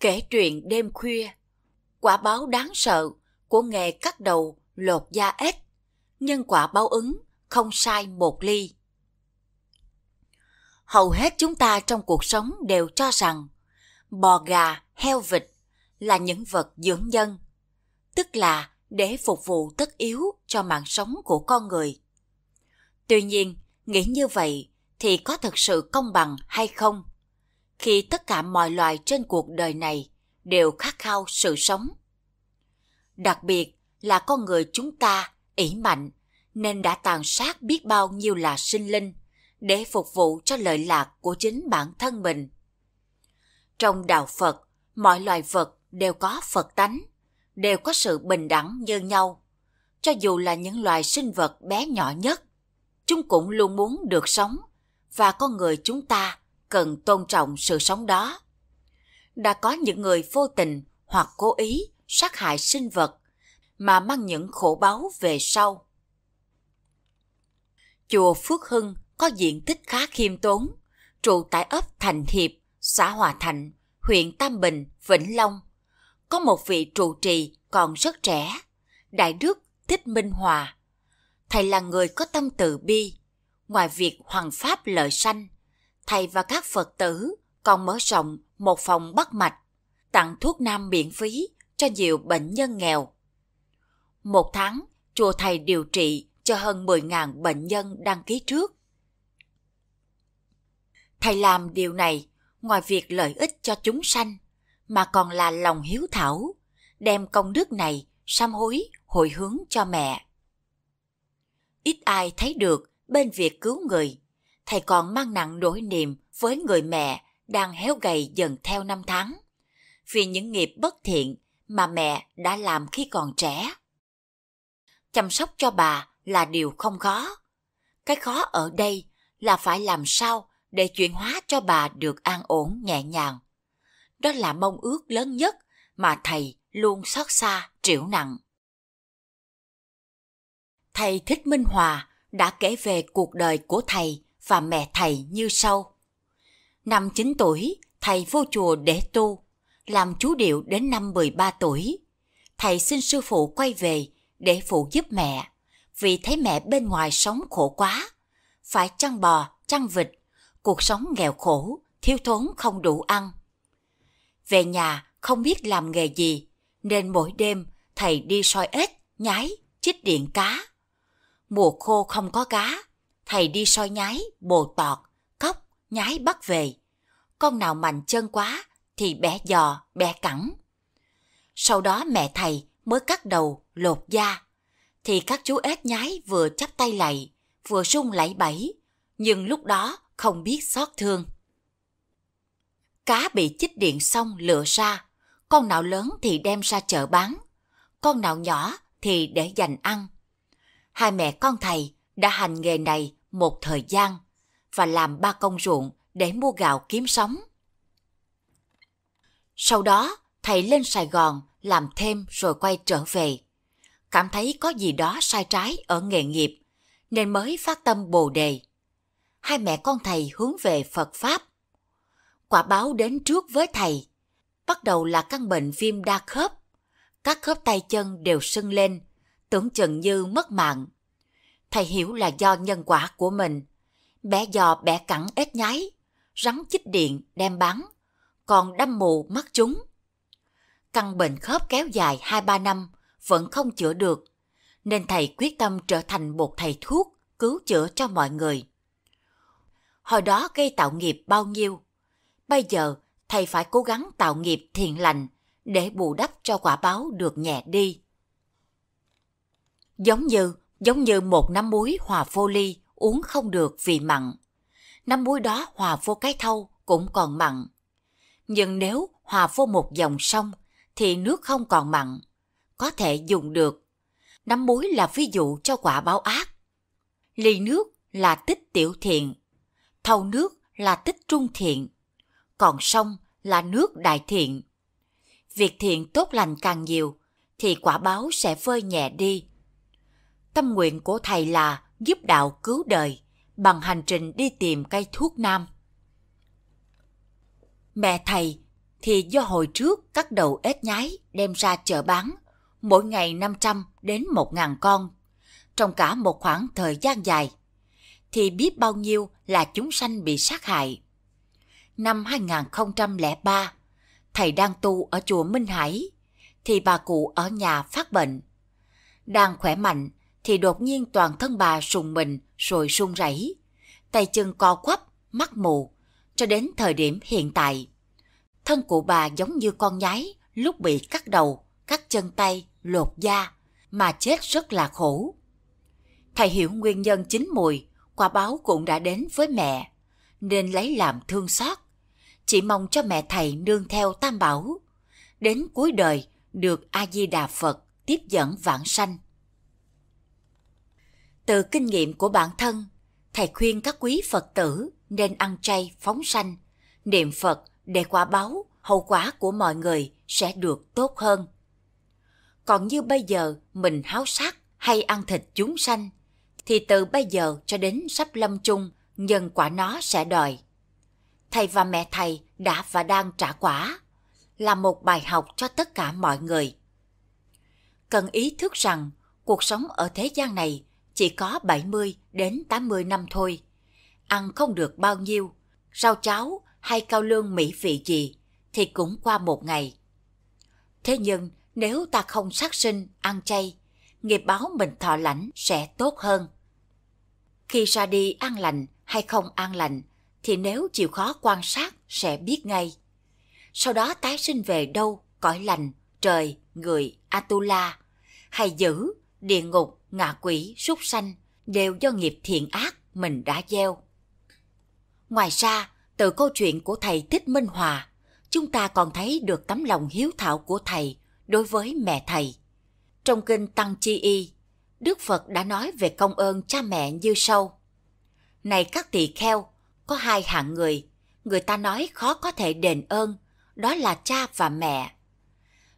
kể chuyện đêm khuya quả báo đáng sợ của nghề cắt đầu lột da ếch nhân quả báo ứng không sai một ly hầu hết chúng ta trong cuộc sống đều cho rằng bò gà heo vịt là những vật dưỡng nhân tức là để phục vụ tất yếu cho mạng sống của con người tuy nhiên nghĩ như vậy thì có thực sự công bằng hay không khi tất cả mọi loài trên cuộc đời này đều khát khao sự sống. Đặc biệt là con người chúng ta ỷ mạnh nên đã tàn sát biết bao nhiêu là sinh linh để phục vụ cho lợi lạc của chính bản thân mình. Trong đạo Phật, mọi loài vật đều có Phật tánh, đều có sự bình đẳng như nhau. Cho dù là những loài sinh vật bé nhỏ nhất, chúng cũng luôn muốn được sống và con người chúng ta cần tôn trọng sự sống đó. Đã có những người vô tình hoặc cố ý sát hại sinh vật mà mang những khổ báo về sau. Chùa Phước Hưng có diện tích khá khiêm tốn, trụ tại ấp Thành Hiệp, xã Hòa Thạnh, huyện Tam Bình, Vĩnh Long. Có một vị trụ trì còn rất trẻ, Đại Đức Thích Minh Hòa. Thầy là người có tâm từ bi, ngoài việc hoàng pháp lợi sanh, thầy và các Phật tử còn mở rộng một phòng bắt mạch, tặng thuốc nam miễn phí cho nhiều bệnh nhân nghèo. Một tháng, chùa thầy điều trị cho hơn 10.000 bệnh nhân đăng ký trước. Thầy làm điều này ngoài việc lợi ích cho chúng sanh mà còn là lòng hiếu thảo, đem công đức này sám hối hồi hướng cho mẹ. Ít ai thấy được bên việc cứu người thầy còn mang nặng nỗi niềm với người mẹ đang héo gầy dần theo năm tháng vì những nghiệp bất thiện mà mẹ đã làm khi còn trẻ chăm sóc cho bà là điều không khó cái khó ở đây là phải làm sao để chuyển hóa cho bà được an ổn nhẹ nhàng đó là mong ước lớn nhất mà thầy luôn xót xa triệu nặng thầy thích minh hòa đã kể về cuộc đời của thầy và mẹ thầy như sau. Năm 9 tuổi, thầy vô chùa để tu, làm chú điệu đến năm 13 tuổi. Thầy xin sư phụ quay về để phụ giúp mẹ, vì thấy mẹ bên ngoài sống khổ quá, phải chăn bò, chăn vịt, cuộc sống nghèo khổ, thiếu thốn không đủ ăn. Về nhà không biết làm nghề gì, nên mỗi đêm thầy đi soi ếch, nhái, chích điện cá. Mùa khô không có cá, thầy đi soi nhái, bồ tọt, cóc, nhái bắt về. Con nào mạnh chân quá thì bé giò, bé cẳng. Sau đó mẹ thầy mới cắt đầu, lột da. Thì các chú ếch nhái vừa chắp tay lạy, vừa rung lẫy bẫy, nhưng lúc đó không biết xót thương. Cá bị chích điện xong lựa ra, con nào lớn thì đem ra chợ bán, con nào nhỏ thì để dành ăn. Hai mẹ con thầy đã hành nghề này một thời gian và làm ba công ruộng để mua gạo kiếm sống. Sau đó, thầy lên Sài Gòn làm thêm rồi quay trở về. Cảm thấy có gì đó sai trái ở nghề nghiệp, nên mới phát tâm bồ đề. Hai mẹ con thầy hướng về Phật Pháp. Quả báo đến trước với thầy. Bắt đầu là căn bệnh viêm đa khớp. Các khớp tay chân đều sưng lên, tưởng chừng như mất mạng thầy hiểu là do nhân quả của mình. Bé giò bẻ cẳng ếch nhái, rắn chích điện đem bắn, còn đâm mù mắt chúng. Căn bệnh khớp kéo dài 2-3 năm vẫn không chữa được, nên thầy quyết tâm trở thành một thầy thuốc cứu chữa cho mọi người. Hồi đó gây tạo nghiệp bao nhiêu, bây giờ thầy phải cố gắng tạo nghiệp thiện lành để bù đắp cho quả báo được nhẹ đi. Giống như Giống như một nắm muối hòa vô ly uống không được vì mặn. Nắm muối đó hòa vô cái thau cũng còn mặn. Nhưng nếu hòa vô một dòng sông thì nước không còn mặn, có thể dùng được. Nắm muối là ví dụ cho quả báo ác. Ly nước là tích tiểu thiện, thau nước là tích trung thiện, còn sông là nước đại thiện. Việc thiện tốt lành càng nhiều thì quả báo sẽ vơi nhẹ đi Tâm nguyện của thầy là giúp đạo cứu đời bằng hành trình đi tìm cây thuốc nam. Mẹ thầy thì do hồi trước cắt đầu ếch nhái đem ra chợ bán, mỗi ngày 500 đến 1.000 con, trong cả một khoảng thời gian dài, thì biết bao nhiêu là chúng sanh bị sát hại. Năm 2003, thầy đang tu ở chùa Minh Hải, thì bà cụ ở nhà phát bệnh. Đang khỏe mạnh thì đột nhiên toàn thân bà sùng mình rồi sung rẩy, tay chân co quắp, mắt mù, cho đến thời điểm hiện tại. Thân của bà giống như con nhái lúc bị cắt đầu, cắt chân tay, lột da, mà chết rất là khổ. Thầy hiểu nguyên nhân chính mùi, quả báo cũng đã đến với mẹ, nên lấy làm thương xót. Chỉ mong cho mẹ thầy nương theo tam bảo. Đến cuối đời, được A-di-đà Phật tiếp dẫn vãng sanh. Từ kinh nghiệm của bản thân, thầy khuyên các quý Phật tử nên ăn chay phóng sanh, niệm Phật để quả báo, hậu quả của mọi người sẽ được tốt hơn. Còn như bây giờ mình háo sắc hay ăn thịt chúng sanh, thì từ bây giờ cho đến sắp lâm chung, nhân quả nó sẽ đòi. Thầy và mẹ thầy đã và đang trả quả, là một bài học cho tất cả mọi người. Cần ý thức rằng cuộc sống ở thế gian này chỉ có 70 đến 80 năm thôi. Ăn không được bao nhiêu, rau cháo hay cao lương mỹ vị gì thì cũng qua một ngày. Thế nhưng nếu ta không sát sinh, ăn chay, nghiệp báo mình thọ lãnh sẽ tốt hơn. Khi ra đi ăn lành hay không ăn lành thì nếu chịu khó quan sát sẽ biết ngay. Sau đó tái sinh về đâu, cõi lành, trời, người, Atula, hay dữ, địa ngục, ngạ quỷ, súc sanh đều do nghiệp thiện ác mình đã gieo. Ngoài ra, từ câu chuyện của thầy Thích Minh Hòa, chúng ta còn thấy được tấm lòng hiếu thảo của thầy đối với mẹ thầy. Trong kinh Tăng Chi Y, Đức Phật đã nói về công ơn cha mẹ như sau. Này các tỳ kheo, có hai hạng người, người ta nói khó có thể đền ơn, đó là cha và mẹ.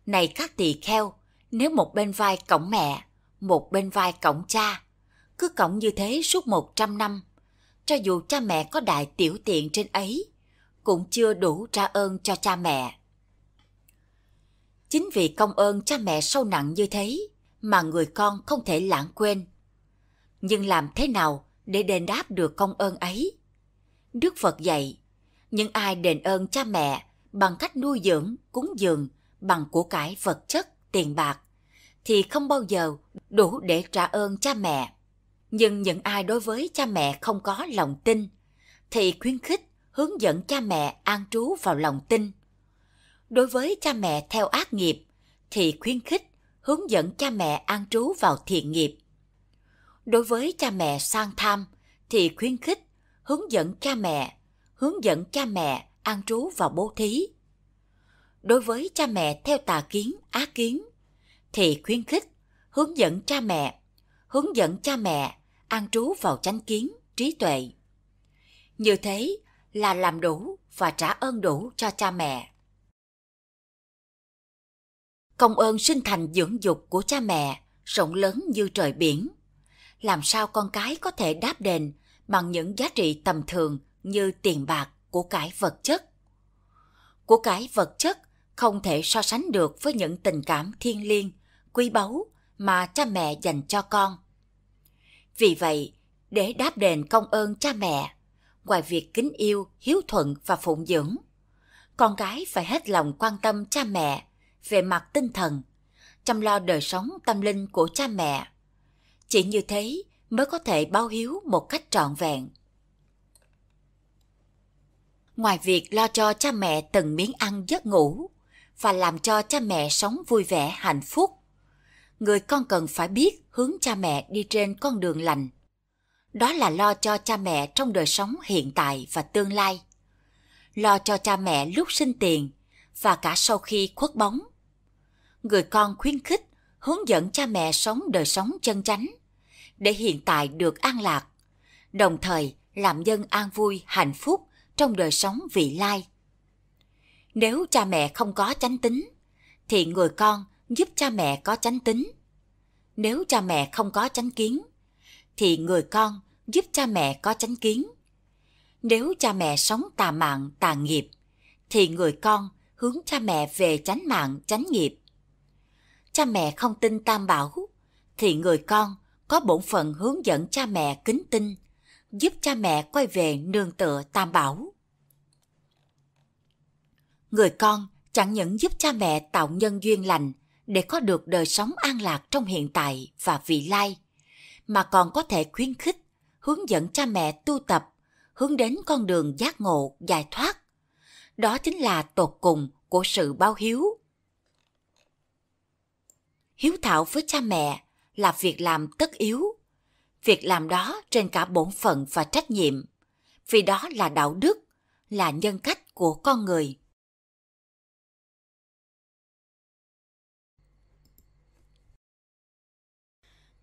Này các tỳ kheo, nếu một bên vai cổng mẹ, một bên vai cõng cha, cứ cõng như thế suốt 100 năm, cho dù cha mẹ có đại tiểu tiện trên ấy, cũng chưa đủ trả ơn cho cha mẹ. Chính vì công ơn cha mẹ sâu nặng như thế mà người con không thể lãng quên. Nhưng làm thế nào để đền đáp được công ơn ấy? Đức Phật dạy, những ai đền ơn cha mẹ bằng cách nuôi dưỡng, cúng dường bằng của cải vật chất, tiền bạc thì không bao giờ đủ để trả ơn cha mẹ. Nhưng những ai đối với cha mẹ không có lòng tin thì khuyến khích hướng dẫn cha mẹ an trú vào lòng tin. Đối với cha mẹ theo ác nghiệp thì khuyến khích hướng dẫn cha mẹ an trú vào thiện nghiệp. Đối với cha mẹ sang tham thì khuyến khích hướng dẫn cha mẹ hướng dẫn cha mẹ an trú vào bố thí. Đối với cha mẹ theo tà kiến, ác kiến thì khuyến khích, hướng dẫn cha mẹ, hướng dẫn cha mẹ an trú vào chánh kiến, trí tuệ. Như thế là làm đủ và trả ơn đủ cho cha mẹ. Công ơn sinh thành dưỡng dục của cha mẹ rộng lớn như trời biển. Làm sao con cái có thể đáp đền bằng những giá trị tầm thường như tiền bạc, của cải vật chất? Của cải vật chất không thể so sánh được với những tình cảm thiêng liêng quý báu mà cha mẹ dành cho con. Vì vậy, để đáp đền công ơn cha mẹ, ngoài việc kính yêu, hiếu thuận và phụng dưỡng, con gái phải hết lòng quan tâm cha mẹ về mặt tinh thần, chăm lo đời sống tâm linh của cha mẹ. Chỉ như thế mới có thể báo hiếu một cách trọn vẹn. Ngoài việc lo cho cha mẹ từng miếng ăn giấc ngủ và làm cho cha mẹ sống vui vẻ hạnh phúc, người con cần phải biết hướng cha mẹ đi trên con đường lành đó là lo cho cha mẹ trong đời sống hiện tại và tương lai lo cho cha mẹ lúc sinh tiền và cả sau khi khuất bóng người con khuyến khích hướng dẫn cha mẹ sống đời sống chân chánh để hiện tại được an lạc đồng thời làm dân an vui hạnh phúc trong đời sống vị lai nếu cha mẹ không có chánh tính thì người con giúp cha mẹ có chánh tính nếu cha mẹ không có chánh kiến thì người con giúp cha mẹ có chánh kiến nếu cha mẹ sống tà mạng tà nghiệp thì người con hướng cha mẹ về chánh mạng chánh nghiệp cha mẹ không tin tam bảo thì người con có bổn phận hướng dẫn cha mẹ kính tin giúp cha mẹ quay về nương tựa tam bảo người con chẳng những giúp cha mẹ tạo nhân duyên lành để có được đời sống an lạc trong hiện tại và vị lai mà còn có thể khuyến khích hướng dẫn cha mẹ tu tập hướng đến con đường giác ngộ giải thoát đó chính là tột cùng của sự bao hiếu hiếu thảo với cha mẹ là việc làm tất yếu việc làm đó trên cả bổn phận và trách nhiệm vì đó là đạo đức là nhân cách của con người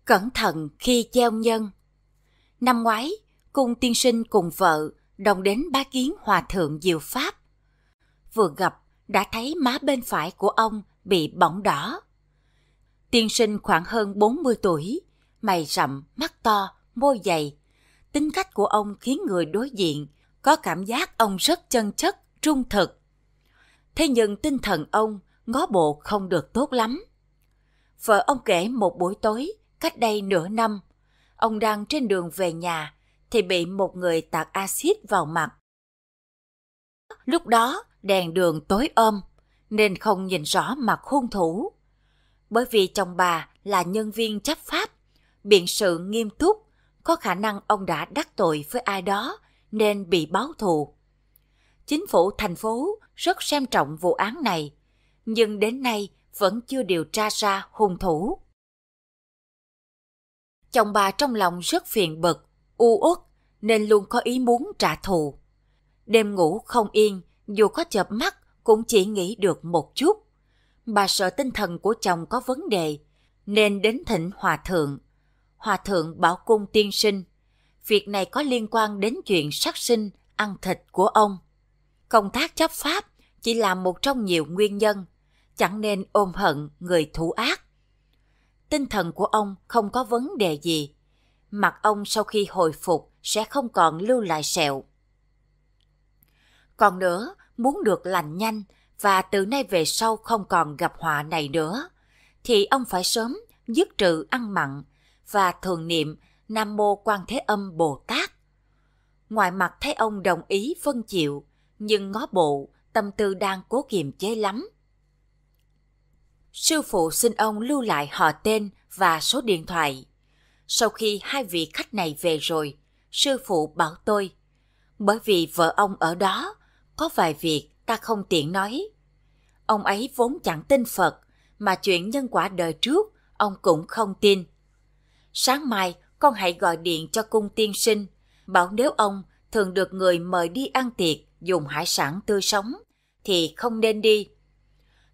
Cẩn thận khi gieo nhân. Năm ngoái, cung tiên sinh cùng vợ đồng đến bá kiến hòa thượng diệu pháp. Vừa gặp đã thấy má bên phải của ông bị bỏng đỏ. Tiên sinh khoảng hơn 40 tuổi, mày rậm, mắt to, môi dày. Tính cách của ông khiến người đối diện có cảm giác ông rất chân chất, trung thực. Thế nhưng tinh thần ông ngó bộ không được tốt lắm. Vợ ông kể một buổi tối, cách đây nửa năm. Ông đang trên đường về nhà thì bị một người tạt axit vào mặt. Lúc đó đèn đường tối om nên không nhìn rõ mặt hung thủ. Bởi vì chồng bà là nhân viên chấp pháp, biện sự nghiêm túc, có khả năng ông đã đắc tội với ai đó nên bị báo thù. Chính phủ thành phố rất xem trọng vụ án này, nhưng đến nay vẫn chưa điều tra ra hung thủ. Chồng bà trong lòng rất phiền bực, u uất nên luôn có ý muốn trả thù. Đêm ngủ không yên, dù có chợp mắt cũng chỉ nghĩ được một chút. Bà sợ tinh thần của chồng có vấn đề, nên đến thỉnh hòa thượng. Hòa thượng bảo cung tiên sinh, việc này có liên quan đến chuyện sát sinh, ăn thịt của ông. Công tác chấp pháp chỉ là một trong nhiều nguyên nhân, chẳng nên ôm hận người thủ ác tinh thần của ông không có vấn đề gì. Mặt ông sau khi hồi phục sẽ không còn lưu lại sẹo. Còn nữa, muốn được lành nhanh và từ nay về sau không còn gặp họa này nữa, thì ông phải sớm dứt trừ ăn mặn và thường niệm Nam Mô Quan Thế Âm Bồ Tát. Ngoài mặt thấy ông đồng ý phân chịu, nhưng ngó bộ, tâm tư đang cố kiềm chế lắm, Sư phụ xin ông lưu lại họ tên và số điện thoại. Sau khi hai vị khách này về rồi, sư phụ bảo tôi. Bởi vì vợ ông ở đó, có vài việc ta không tiện nói. Ông ấy vốn chẳng tin Phật, mà chuyện nhân quả đời trước ông cũng không tin. Sáng mai con hãy gọi điện cho cung tiên sinh, bảo nếu ông thường được người mời đi ăn tiệc dùng hải sản tươi sống, thì không nên đi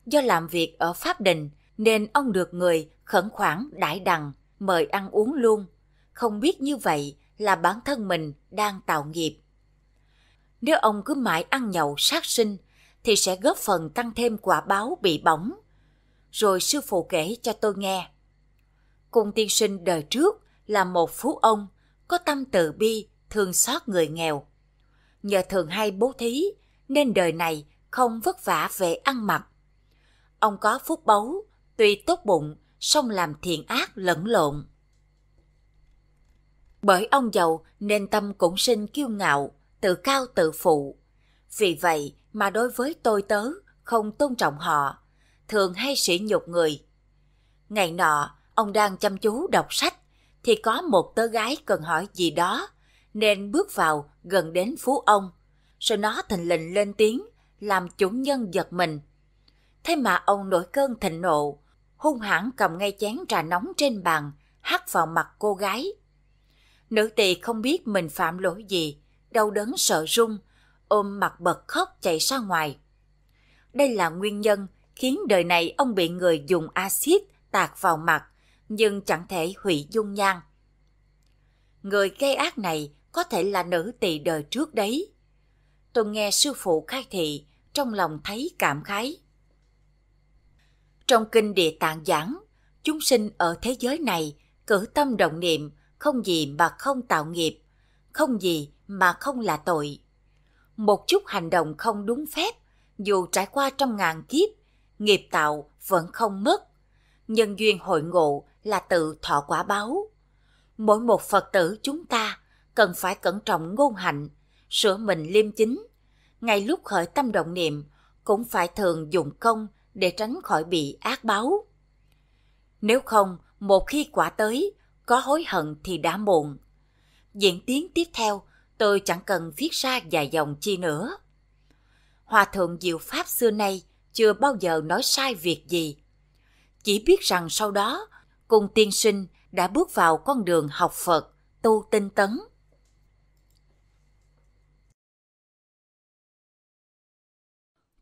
Do làm việc ở Pháp Đình nên ông được người khẩn khoản đãi đằng, mời ăn uống luôn. Không biết như vậy là bản thân mình đang tạo nghiệp. Nếu ông cứ mãi ăn nhậu sát sinh thì sẽ góp phần tăng thêm quả báo bị bỏng. Rồi sư phụ kể cho tôi nghe. Cung tiên sinh đời trước là một phú ông, có tâm từ bi, thương xót người nghèo. Nhờ thường hay bố thí, nên đời này không vất vả về ăn mặc ông có phúc báu, tuy tốt bụng, song làm thiện ác lẫn lộn. Bởi ông giàu nên tâm cũng sinh kiêu ngạo, tự cao tự phụ. Vì vậy mà đối với tôi tớ không tôn trọng họ, thường hay sỉ nhục người. Ngày nọ, ông đang chăm chú đọc sách, thì có một tớ gái cần hỏi gì đó, nên bước vào gần đến phú ông. Rồi nó thình lình lên tiếng, làm chủ nhân giật mình – Thế mà ông nổi cơn thịnh nộ, hung hãn cầm ngay chén trà nóng trên bàn, hắt vào mặt cô gái. Nữ tỳ không biết mình phạm lỗi gì, đau đớn sợ run, ôm mặt bật khóc chạy ra ngoài. Đây là nguyên nhân khiến đời này ông bị người dùng axit tạt vào mặt, nhưng chẳng thể hủy dung nhan. Người gây ác này có thể là nữ tỳ đời trước đấy. Tôi nghe sư phụ khai thị, trong lòng thấy cảm khái. Trong kinh Địa Tạng giảng, chúng sinh ở thế giới này cử tâm động niệm, không gì mà không tạo nghiệp, không gì mà không là tội. Một chút hành động không đúng phép, dù trải qua trong ngàn kiếp, nghiệp tạo vẫn không mất. Nhân duyên hội ngộ là tự thọ quả báo. Mỗi một Phật tử chúng ta cần phải cẩn trọng ngôn hạnh, sửa mình liêm chính. Ngay lúc khởi tâm động niệm, cũng phải thường dùng công để tránh khỏi bị ác báo. Nếu không, một khi quả tới, có hối hận thì đã muộn. Diễn tiến tiếp theo, tôi chẳng cần viết ra dài dòng chi nữa. Hòa thượng Diệu Pháp xưa nay chưa bao giờ nói sai việc gì. Chỉ biết rằng sau đó, cùng tiên sinh đã bước vào con đường học Phật, tu tinh tấn.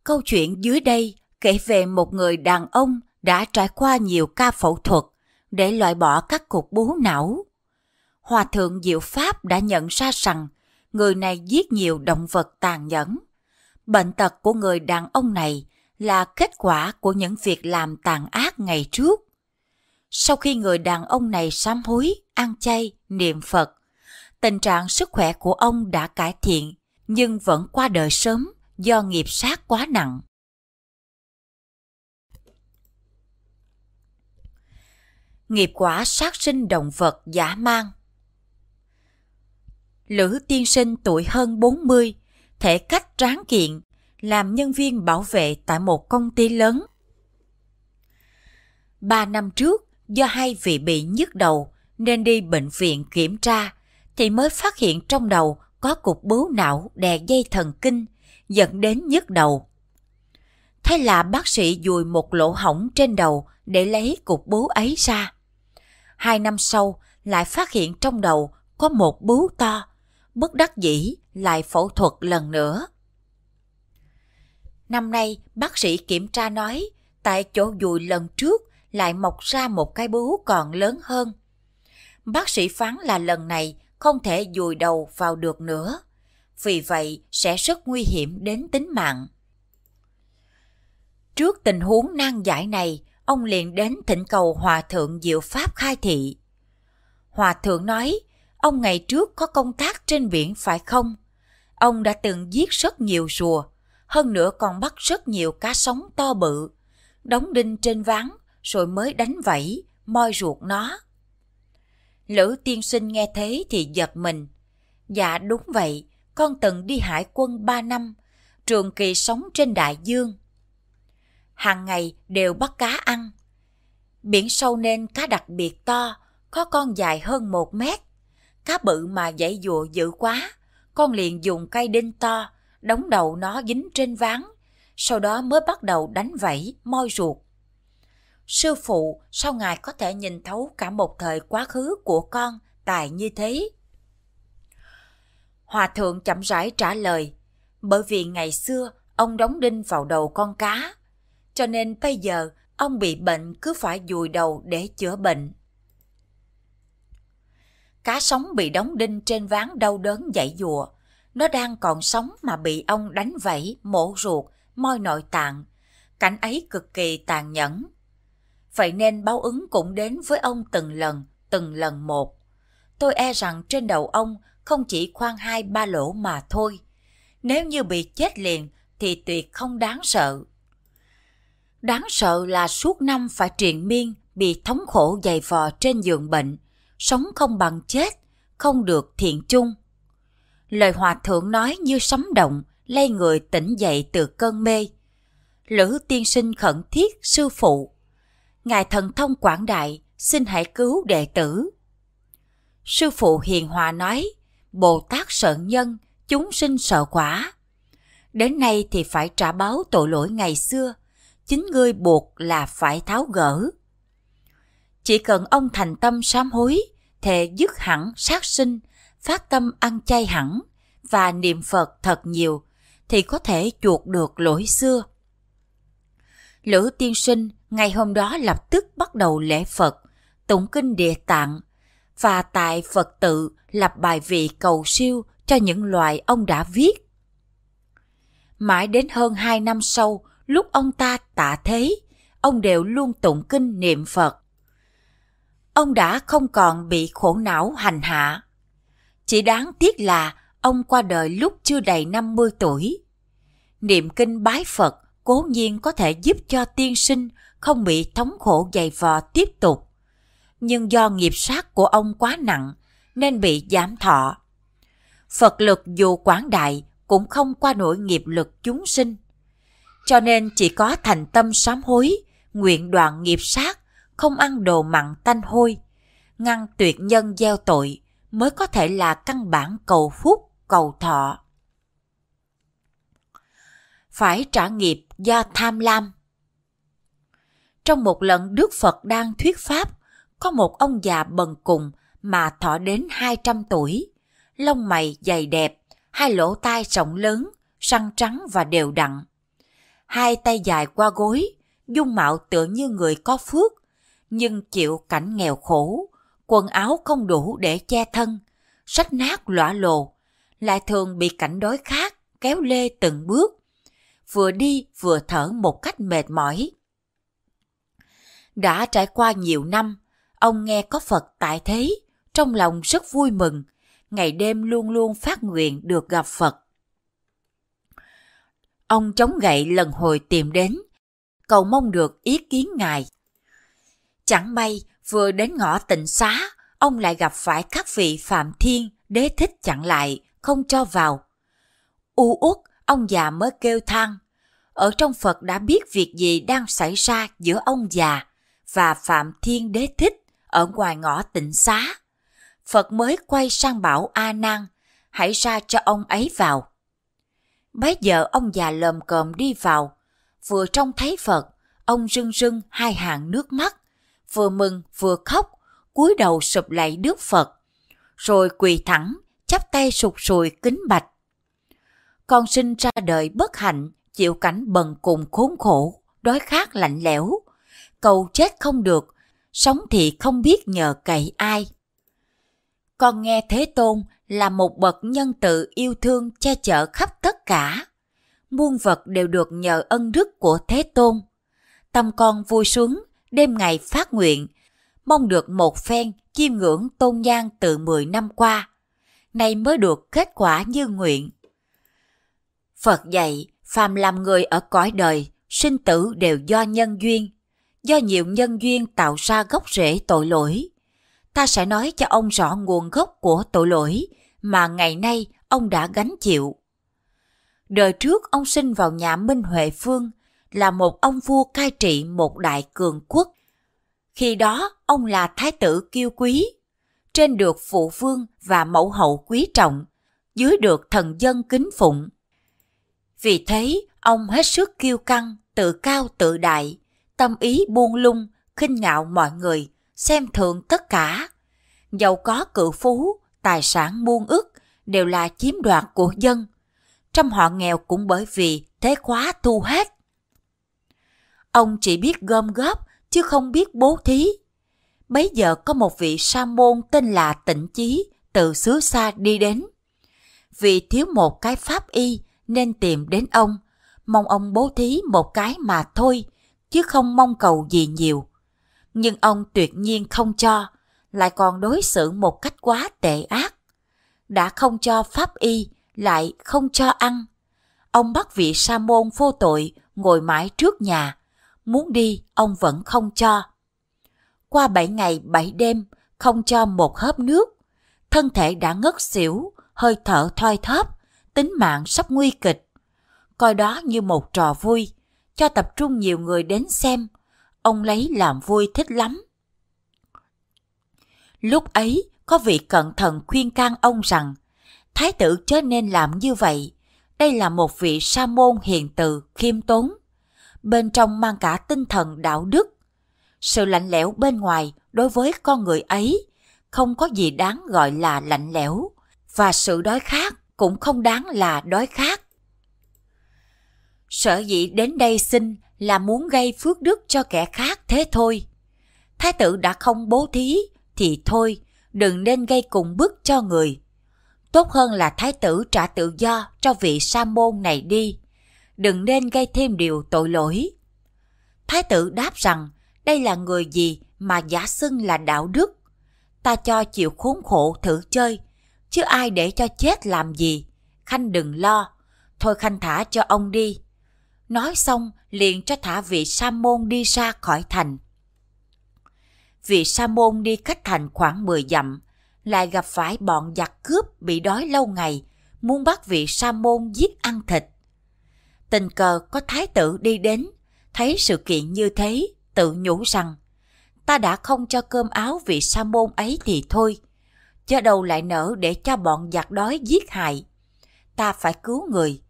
Câu chuyện dưới đây kể về một người đàn ông đã trải qua nhiều ca phẫu thuật để loại bỏ các cục bú não. Hòa thượng Diệu Pháp đã nhận ra rằng người này giết nhiều động vật tàn nhẫn. Bệnh tật của người đàn ông này là kết quả của những việc làm tàn ác ngày trước. Sau khi người đàn ông này sám hối, ăn chay, niệm Phật, tình trạng sức khỏe của ông đã cải thiện nhưng vẫn qua đời sớm do nghiệp sát quá nặng. nghiệp quả sát sinh động vật giả mang. Lữ tiên sinh tuổi hơn 40, thể cách tráng kiện, làm nhân viên bảo vệ tại một công ty lớn. Ba năm trước, do hai vị bị nhức đầu nên đi bệnh viện kiểm tra, thì mới phát hiện trong đầu có cục bướu não đè dây thần kinh, dẫn đến nhức đầu. Thế là bác sĩ dùi một lỗ hỏng trên đầu để lấy cục bướu ấy ra. Hai năm sau, lại phát hiện trong đầu có một bướu to, bất đắc dĩ lại phẫu thuật lần nữa. Năm nay, bác sĩ kiểm tra nói, tại chỗ dùi lần trước lại mọc ra một cái bướu còn lớn hơn. Bác sĩ phán là lần này không thể dùi đầu vào được nữa, vì vậy sẽ rất nguy hiểm đến tính mạng. Trước tình huống nan giải này, ông liền đến thỉnh cầu Hòa Thượng Diệu Pháp khai thị. Hòa Thượng nói, ông ngày trước có công tác trên biển phải không? Ông đã từng giết rất nhiều rùa, hơn nữa còn bắt rất nhiều cá sống to bự, đóng đinh trên ván rồi mới đánh vẫy, moi ruột nó. Lữ tiên sinh nghe thế thì giật mình. Dạ đúng vậy, con từng đi hải quân ba năm, trường kỳ sống trên đại dương hàng ngày đều bắt cá ăn. Biển sâu nên cá đặc biệt to, có con dài hơn một mét. Cá bự mà dãy dụa dữ quá, con liền dùng cây đinh to, đóng đầu nó dính trên ván, sau đó mới bắt đầu đánh vẫy, moi ruột. Sư phụ, sao ngài có thể nhìn thấu cả một thời quá khứ của con tài như thế? Hòa thượng chậm rãi trả lời, bởi vì ngày xưa ông đóng đinh vào đầu con cá, cho nên bây giờ ông bị bệnh cứ phải dùi đầu để chữa bệnh. Cá sống bị đóng đinh trên ván đau đớn dãy dùa. Nó đang còn sống mà bị ông đánh vẫy, mổ ruột, moi nội tạng. Cảnh ấy cực kỳ tàn nhẫn. Vậy nên báo ứng cũng đến với ông từng lần, từng lần một. Tôi e rằng trên đầu ông không chỉ khoan hai ba lỗ mà thôi. Nếu như bị chết liền thì tuyệt không đáng sợ Đáng sợ là suốt năm phải triền miên bị thống khổ dày vò trên giường bệnh, sống không bằng chết, không được thiện chung. Lời hòa thượng nói như sấm động, lay người tỉnh dậy từ cơn mê. Lữ tiên sinh khẩn thiết sư phụ. Ngài thần thông quảng đại, xin hãy cứu đệ tử. Sư phụ hiền hòa nói, Bồ Tát sợ nhân, chúng sinh sợ quả. Đến nay thì phải trả báo tội lỗi ngày xưa, chính ngươi buộc là phải tháo gỡ. Chỉ cần ông thành tâm sám hối, thề dứt hẳn sát sinh, phát tâm ăn chay hẳn và niệm Phật thật nhiều thì có thể chuộc được lỗi xưa. Lữ tiên sinh ngày hôm đó lập tức bắt đầu lễ Phật, tụng kinh địa tạng và tại Phật tự lập bài vị cầu siêu cho những loài ông đã viết. Mãi đến hơn hai năm sau, lúc ông ta tạ thế, ông đều luôn tụng kinh niệm Phật. Ông đã không còn bị khổ não hành hạ. Chỉ đáng tiếc là ông qua đời lúc chưa đầy 50 tuổi. Niệm kinh bái Phật cố nhiên có thể giúp cho tiên sinh không bị thống khổ dày vò tiếp tục. Nhưng do nghiệp sát của ông quá nặng nên bị giảm thọ. Phật lực dù quảng đại cũng không qua nổi nghiệp lực chúng sinh. Cho nên chỉ có thành tâm sám hối, nguyện đoạn nghiệp sát, không ăn đồ mặn tanh hôi, ngăn tuyệt nhân gieo tội mới có thể là căn bản cầu phúc, cầu thọ. Phải trả nghiệp do tham lam Trong một lần Đức Phật đang thuyết Pháp, có một ông già bần cùng mà thọ đến 200 tuổi, lông mày dày đẹp, hai lỗ tai rộng lớn, răng trắng và đều đặn hai tay dài qua gối, dung mạo tựa như người có phước, nhưng chịu cảnh nghèo khổ, quần áo không đủ để che thân, sách nát lõa lồ, lại thường bị cảnh đói khát kéo lê từng bước, vừa đi vừa thở một cách mệt mỏi. Đã trải qua nhiều năm, ông nghe có Phật tại thế, trong lòng rất vui mừng, ngày đêm luôn luôn phát nguyện được gặp Phật. Ông chống gậy lần hồi tìm đến, cầu mong được ý kiến ngài. Chẳng may, vừa đến ngõ tịnh xá, ông lại gặp phải các vị Phạm Thiên, đế thích chặn lại, không cho vào. U uất ông già mới kêu than. Ở trong Phật đã biết việc gì đang xảy ra giữa ông già và Phạm Thiên Đế Thích ở ngoài ngõ tịnh xá. Phật mới quay sang bảo A Nan, hãy ra cho ông ấy vào. Bấy giờ ông già lờm cờm đi vào, vừa trông thấy Phật, ông rưng rưng hai hàng nước mắt, vừa mừng vừa khóc, cúi đầu sụp lạy Đức Phật, rồi quỳ thẳng, chắp tay sụt sùi kính bạch. Con sinh ra đời bất hạnh, chịu cảnh bần cùng khốn khổ, đói khát lạnh lẽo, cầu chết không được, sống thì không biết nhờ cậy ai. Con nghe Thế Tôn là một bậc nhân tự yêu thương che chở khắp tất cả. Muôn vật đều được nhờ ân đức của Thế Tôn. Tâm con vui sướng, đêm ngày phát nguyện, mong được một phen chiêm ngưỡng tôn nhang từ 10 năm qua. Nay mới được kết quả như nguyện. Phật dạy, phàm làm người ở cõi đời, sinh tử đều do nhân duyên. Do nhiều nhân duyên tạo ra gốc rễ tội lỗi. Ta sẽ nói cho ông rõ nguồn gốc của tội lỗi – mà ngày nay ông đã gánh chịu. Đời trước ông sinh vào nhà Minh Huệ Phương là một ông vua cai trị một đại cường quốc. Khi đó ông là thái tử kiêu quý, trên được phụ vương và mẫu hậu quý trọng, dưới được thần dân kính phụng. Vì thế, ông hết sức kiêu căng, tự cao tự đại, tâm ý buông lung, khinh ngạo mọi người, xem thường tất cả. Giàu có cự phú, tài sản muôn ức đều là chiếm đoạt của dân. trong họ nghèo cũng bởi vì thế khóa thu hết. Ông chỉ biết gom góp chứ không biết bố thí. Bấy giờ có một vị sa môn tên là Tịnh Chí từ xứ xa đi đến. Vì thiếu một cái pháp y nên tìm đến ông, mong ông bố thí một cái mà thôi, chứ không mong cầu gì nhiều. Nhưng ông tuyệt nhiên không cho, lại còn đối xử một cách quá tệ ác. Đã không cho pháp y, lại không cho ăn. Ông bắt vị sa môn vô tội ngồi mãi trước nhà. Muốn đi, ông vẫn không cho. Qua bảy ngày bảy đêm, không cho một hớp nước. Thân thể đã ngất xỉu, hơi thở thoi thóp, tính mạng sắp nguy kịch. Coi đó như một trò vui, cho tập trung nhiều người đến xem. Ông lấy làm vui thích lắm Lúc ấy, có vị cận thần khuyên can ông rằng, Thái tử chớ nên làm như vậy. Đây là một vị sa môn hiền từ, khiêm tốn. Bên trong mang cả tinh thần đạo đức. Sự lạnh lẽo bên ngoài đối với con người ấy không có gì đáng gọi là lạnh lẽo. Và sự đói khát cũng không đáng là đói khát. Sở dĩ đến đây xin là muốn gây phước đức cho kẻ khác thế thôi. Thái tử đã không bố thí thì thôi, đừng nên gây cùng bức cho người. Tốt hơn là thái tử trả tự do cho vị sa môn này đi. Đừng nên gây thêm điều tội lỗi. Thái tử đáp rằng, đây là người gì mà giả xưng là đạo đức. Ta cho chịu khốn khổ thử chơi, chứ ai để cho chết làm gì. Khanh đừng lo, thôi Khanh thả cho ông đi. Nói xong liền cho thả vị sa môn đi ra khỏi thành vị Sa Môn đi cách thành khoảng 10 dặm, lại gặp phải bọn giặc cướp bị đói lâu ngày, muốn bắt vị Sa Môn giết ăn thịt. Tình cờ có thái tử đi đến, thấy sự kiện như thế, tự nhủ rằng, ta đã không cho cơm áo vị Sa Môn ấy thì thôi, cho đâu lại nở để cho bọn giặc đói giết hại. Ta phải cứu người.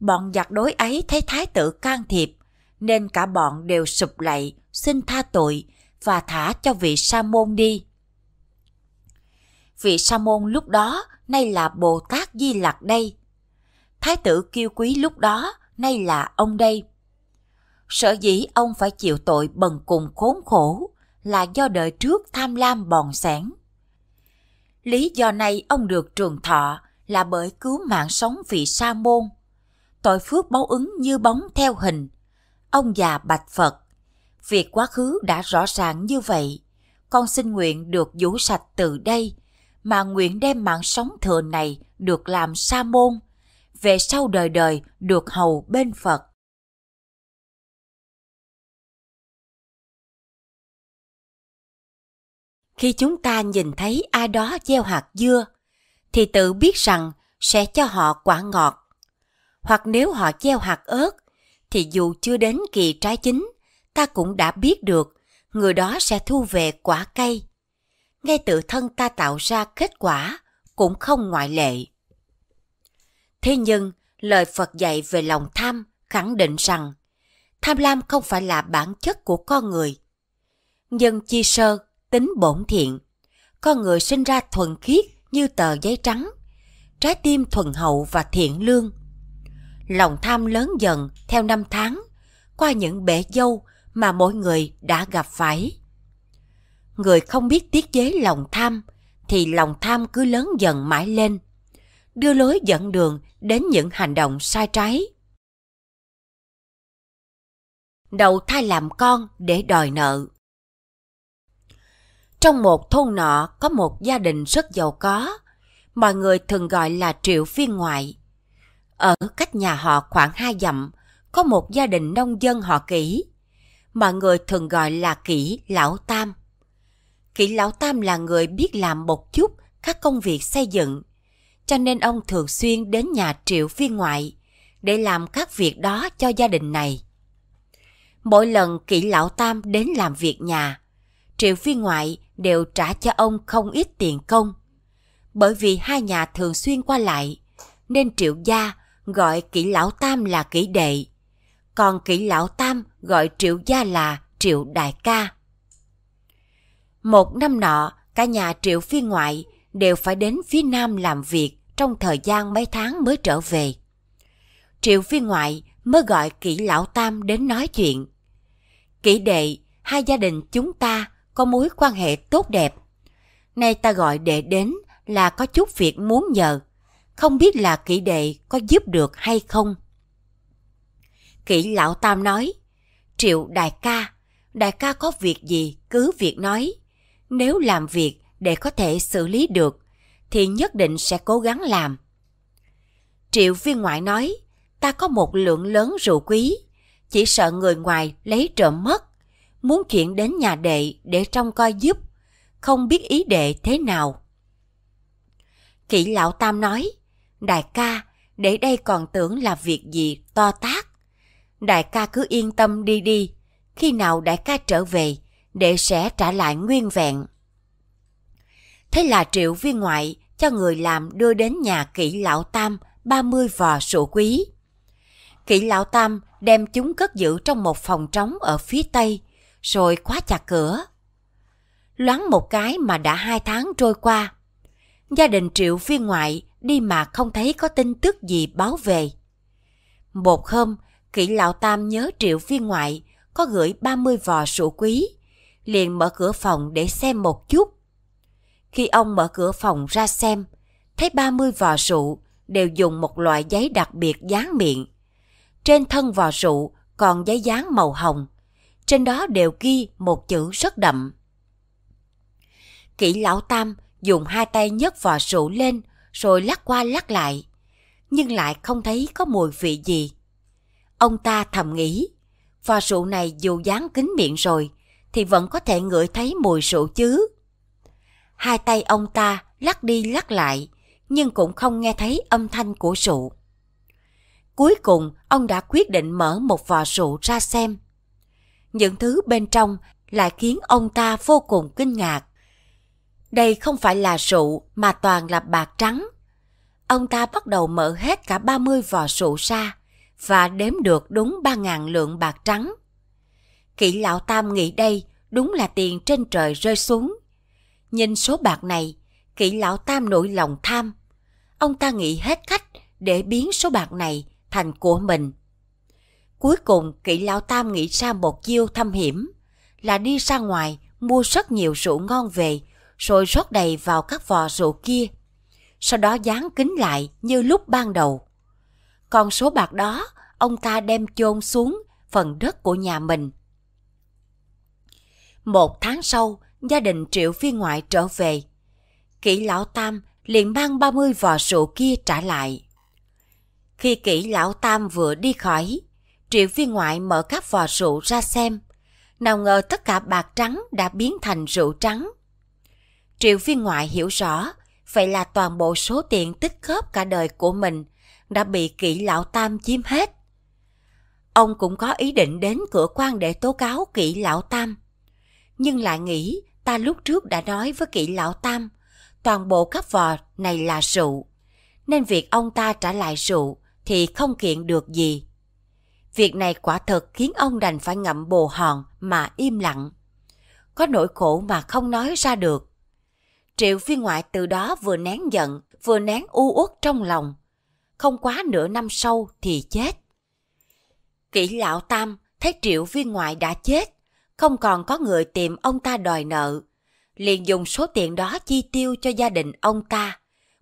Bọn giặc đói ấy thấy thái tử can thiệp, nên cả bọn đều sụp lạy, xin tha tội, và thả cho vị sa môn đi vị sa môn lúc đó nay là bồ tát di lặc đây thái tử kiêu quý lúc đó nay là ông đây sở dĩ ông phải chịu tội bần cùng khốn khổ là do đời trước tham lam bòn sẻn lý do này ông được trường thọ là bởi cứu mạng sống vị sa môn tội phước báo ứng như bóng theo hình ông già bạch phật Việc quá khứ đã rõ ràng như vậy, con xin nguyện được vũ sạch từ đây, mà nguyện đem mạng sống thừa này được làm sa môn, về sau đời đời được hầu bên Phật. Khi chúng ta nhìn thấy ai đó gieo hạt dưa, thì tự biết rằng sẽ cho họ quả ngọt. Hoặc nếu họ gieo hạt ớt, thì dù chưa đến kỳ trái chính, ta cũng đã biết được người đó sẽ thu về quả cây. Ngay tự thân ta tạo ra kết quả cũng không ngoại lệ. Thế nhưng, lời Phật dạy về lòng tham khẳng định rằng tham lam không phải là bản chất của con người. Nhân chi sơ, tính bổn thiện. Con người sinh ra thuần khiết như tờ giấy trắng, trái tim thuần hậu và thiện lương. Lòng tham lớn dần theo năm tháng, qua những bể dâu mà mỗi người đã gặp phải. Người không biết tiết chế lòng tham thì lòng tham cứ lớn dần mãi lên, đưa lối dẫn đường đến những hành động sai trái. Đầu thai làm con để đòi nợ Trong một thôn nọ có một gia đình rất giàu có, mọi người thường gọi là triệu viên ngoại. Ở cách nhà họ khoảng hai dặm, có một gia đình nông dân họ kỹ mà người thường gọi là kỹ lão tam. Kỹ lão tam là người biết làm một chút các công việc xây dựng, cho nên ông thường xuyên đến nhà triệu viên ngoại để làm các việc đó cho gia đình này. Mỗi lần kỹ lão tam đến làm việc nhà, triệu viên ngoại đều trả cho ông không ít tiền công. Bởi vì hai nhà thường xuyên qua lại, nên triệu gia gọi kỹ lão tam là kỹ đệ còn kỹ lão tam gọi triệu gia là triệu đại ca. Một năm nọ, cả nhà triệu phi ngoại đều phải đến phía nam làm việc trong thời gian mấy tháng mới trở về. Triệu phi ngoại mới gọi kỹ lão tam đến nói chuyện. Kỹ đệ, hai gia đình chúng ta có mối quan hệ tốt đẹp. Nay ta gọi đệ đến là có chút việc muốn nhờ. Không biết là kỹ đệ có giúp được hay không? Kỷ lão tam nói, Triệu đại ca, đại ca có việc gì cứ việc nói. Nếu làm việc để có thể xử lý được, thì nhất định sẽ cố gắng làm. Triệu viên ngoại nói, ta có một lượng lớn rượu quý, chỉ sợ người ngoài lấy trộm mất, muốn chuyển đến nhà đệ để trông coi giúp, không biết ý đệ thế nào. Kỷ lão tam nói, đại ca, để đây còn tưởng là việc gì to tác, đại ca cứ yên tâm đi đi, khi nào đại ca trở về, đệ sẽ trả lại nguyên vẹn. Thế là triệu viên ngoại cho người làm đưa đến nhà kỹ lão tam 30 vò sổ quý. Kỹ lão tam đem chúng cất giữ trong một phòng trống ở phía tây, rồi khóa chặt cửa. Loáng một cái mà đã hai tháng trôi qua. Gia đình triệu viên ngoại đi mà không thấy có tin tức gì báo về. Một hôm, Khỉ lão tam nhớ triệu viên ngoại có gửi 30 vò rượu quý, liền mở cửa phòng để xem một chút. Khi ông mở cửa phòng ra xem, thấy 30 vò rượu đều dùng một loại giấy đặc biệt dán miệng. Trên thân vò rượu còn giấy dán màu hồng, trên đó đều ghi một chữ rất đậm. Kỷ lão tam dùng hai tay nhấc vò rượu lên rồi lắc qua lắc lại, nhưng lại không thấy có mùi vị gì. Ông ta thầm nghĩ, pha rượu này dù dán kín miệng rồi, thì vẫn có thể ngửi thấy mùi rượu chứ. Hai tay ông ta lắc đi lắc lại, nhưng cũng không nghe thấy âm thanh của rượu. Cuối cùng, ông đã quyết định mở một vò rượu ra xem. Những thứ bên trong lại khiến ông ta vô cùng kinh ngạc. Đây không phải là rượu mà toàn là bạc trắng. Ông ta bắt đầu mở hết cả 30 vò rượu ra và đếm được đúng ba ngàn lượng bạc trắng. Kỵ lão tam nghĩ đây đúng là tiền trên trời rơi xuống. Nhìn số bạc này, kỵ lão tam nổi lòng tham. Ông ta nghĩ hết cách để biến số bạc này thành của mình. Cuối cùng, kỵ lão tam nghĩ ra một chiêu thâm hiểm là đi ra ngoài mua rất nhiều rượu ngon về rồi rót đầy vào các vò rượu kia. Sau đó dán kính lại như lúc ban đầu con số bạc đó, ông ta đem chôn xuống phần đất của nhà mình. Một tháng sau, gia đình triệu phi ngoại trở về. Kỷ lão tam liền mang 30 vò rượu kia trả lại. Khi kỷ lão tam vừa đi khỏi, triệu phi ngoại mở các vò rượu ra xem. Nào ngờ tất cả bạc trắng đã biến thành rượu trắng. Triệu phi ngoại hiểu rõ, vậy là toàn bộ số tiền tích góp cả đời của mình đã bị kỵ lão tam chiếm hết. Ông cũng có ý định đến cửa quan để tố cáo kỵ lão tam. Nhưng lại nghĩ ta lúc trước đã nói với kỵ lão tam, toàn bộ các vò này là rượu. Nên việc ông ta trả lại rượu thì không kiện được gì. Việc này quả thật khiến ông đành phải ngậm bồ hòn mà im lặng. Có nỗi khổ mà không nói ra được. Triệu viên ngoại từ đó vừa nén giận, vừa nén u uất trong lòng, không quá nửa năm sau thì chết. Kỷ lão tam thấy triệu viên ngoại đã chết, không còn có người tìm ông ta đòi nợ. Liền dùng số tiền đó chi tiêu cho gia đình ông ta,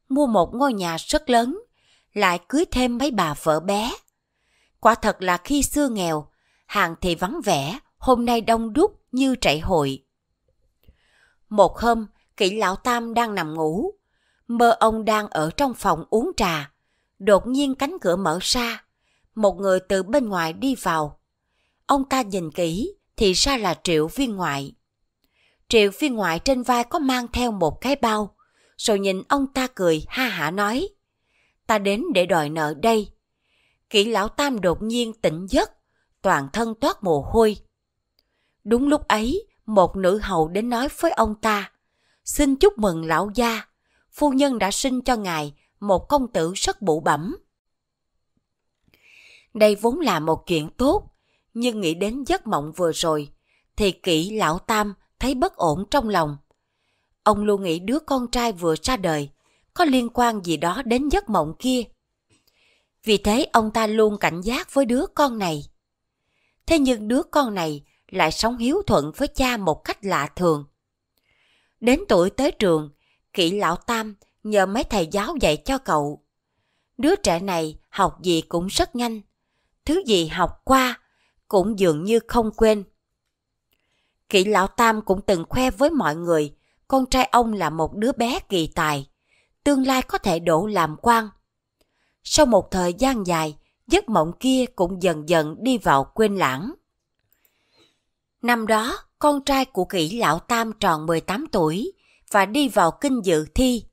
mua một ngôi nhà rất lớn, lại cưới thêm mấy bà vợ bé. Quả thật là khi xưa nghèo, hàng thì vắng vẻ, hôm nay đông đúc như trại hội. Một hôm, kỷ lão tam đang nằm ngủ, mơ ông đang ở trong phòng uống trà, Đột nhiên cánh cửa mở ra, một người từ bên ngoài đi vào. Ông ta nhìn kỹ thì ra là Triệu Viên Ngoại. Triệu Viên Ngoại trên vai có mang theo một cái bao, rồi nhìn ông ta cười ha hả nói. Ta đến để đòi nợ đây. Kỷ lão tam đột nhiên tỉnh giấc, toàn thân toát mồ hôi. Đúng lúc ấy, một nữ hầu đến nói với ông ta, xin chúc mừng lão gia, phu nhân đã sinh cho ngài một công tử rất bụ bẩm. Đây vốn là một chuyện tốt, nhưng nghĩ đến giấc mộng vừa rồi, thì kỹ lão Tam thấy bất ổn trong lòng. Ông luôn nghĩ đứa con trai vừa ra đời, có liên quan gì đó đến giấc mộng kia. Vì thế ông ta luôn cảnh giác với đứa con này. Thế nhưng đứa con này lại sống hiếu thuận với cha một cách lạ thường. Đến tuổi tới trường, kỹ lão Tam nhờ mấy thầy giáo dạy cho cậu. Đứa trẻ này học gì cũng rất nhanh, thứ gì học qua cũng dường như không quên. Kỷ lão Tam cũng từng khoe với mọi người, con trai ông là một đứa bé kỳ tài, tương lai có thể đổ làm quan. Sau một thời gian dài, giấc mộng kia cũng dần dần đi vào quên lãng. Năm đó, con trai của Kỷ lão Tam tròn 18 tuổi và đi vào kinh dự thi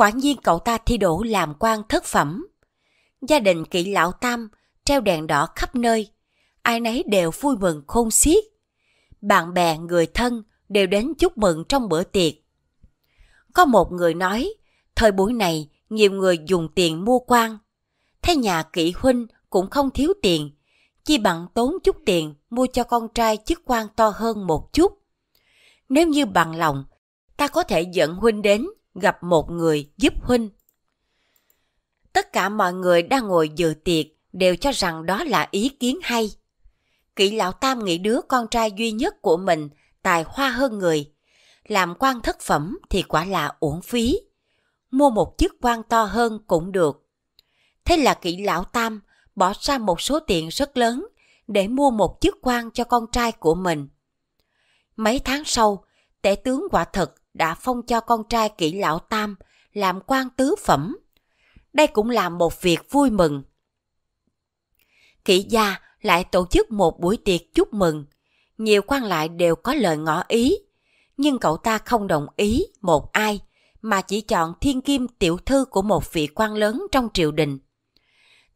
quả nhiên cậu ta thi đỗ làm quan thất phẩm. Gia đình kỵ lão tam treo đèn đỏ khắp nơi, ai nấy đều vui mừng khôn xiết. Bạn bè, người thân đều đến chúc mừng trong bữa tiệc. Có một người nói, thời buổi này nhiều người dùng tiền mua quan. Thế nhà kỵ huynh cũng không thiếu tiền, chi bằng tốn chút tiền mua cho con trai chức quan to hơn một chút. Nếu như bằng lòng, ta có thể dẫn huynh đến gặp một người giúp huynh. Tất cả mọi người đang ngồi dự tiệc đều cho rằng đó là ý kiến hay. Kỷ lão tam nghĩ đứa con trai duy nhất của mình tài hoa hơn người. Làm quan thất phẩm thì quả là uổng phí. Mua một chiếc quan to hơn cũng được. Thế là kỷ lão tam bỏ ra một số tiền rất lớn để mua một chiếc quan cho con trai của mình. Mấy tháng sau, tể tướng quả thật đã phong cho con trai kỹ lão Tam làm quan tứ phẩm. Đây cũng là một việc vui mừng. kỹ gia lại tổ chức một buổi tiệc chúc mừng. Nhiều quan lại đều có lời ngỏ ý, nhưng cậu ta không đồng ý một ai mà chỉ chọn thiên kim tiểu thư của một vị quan lớn trong triều đình.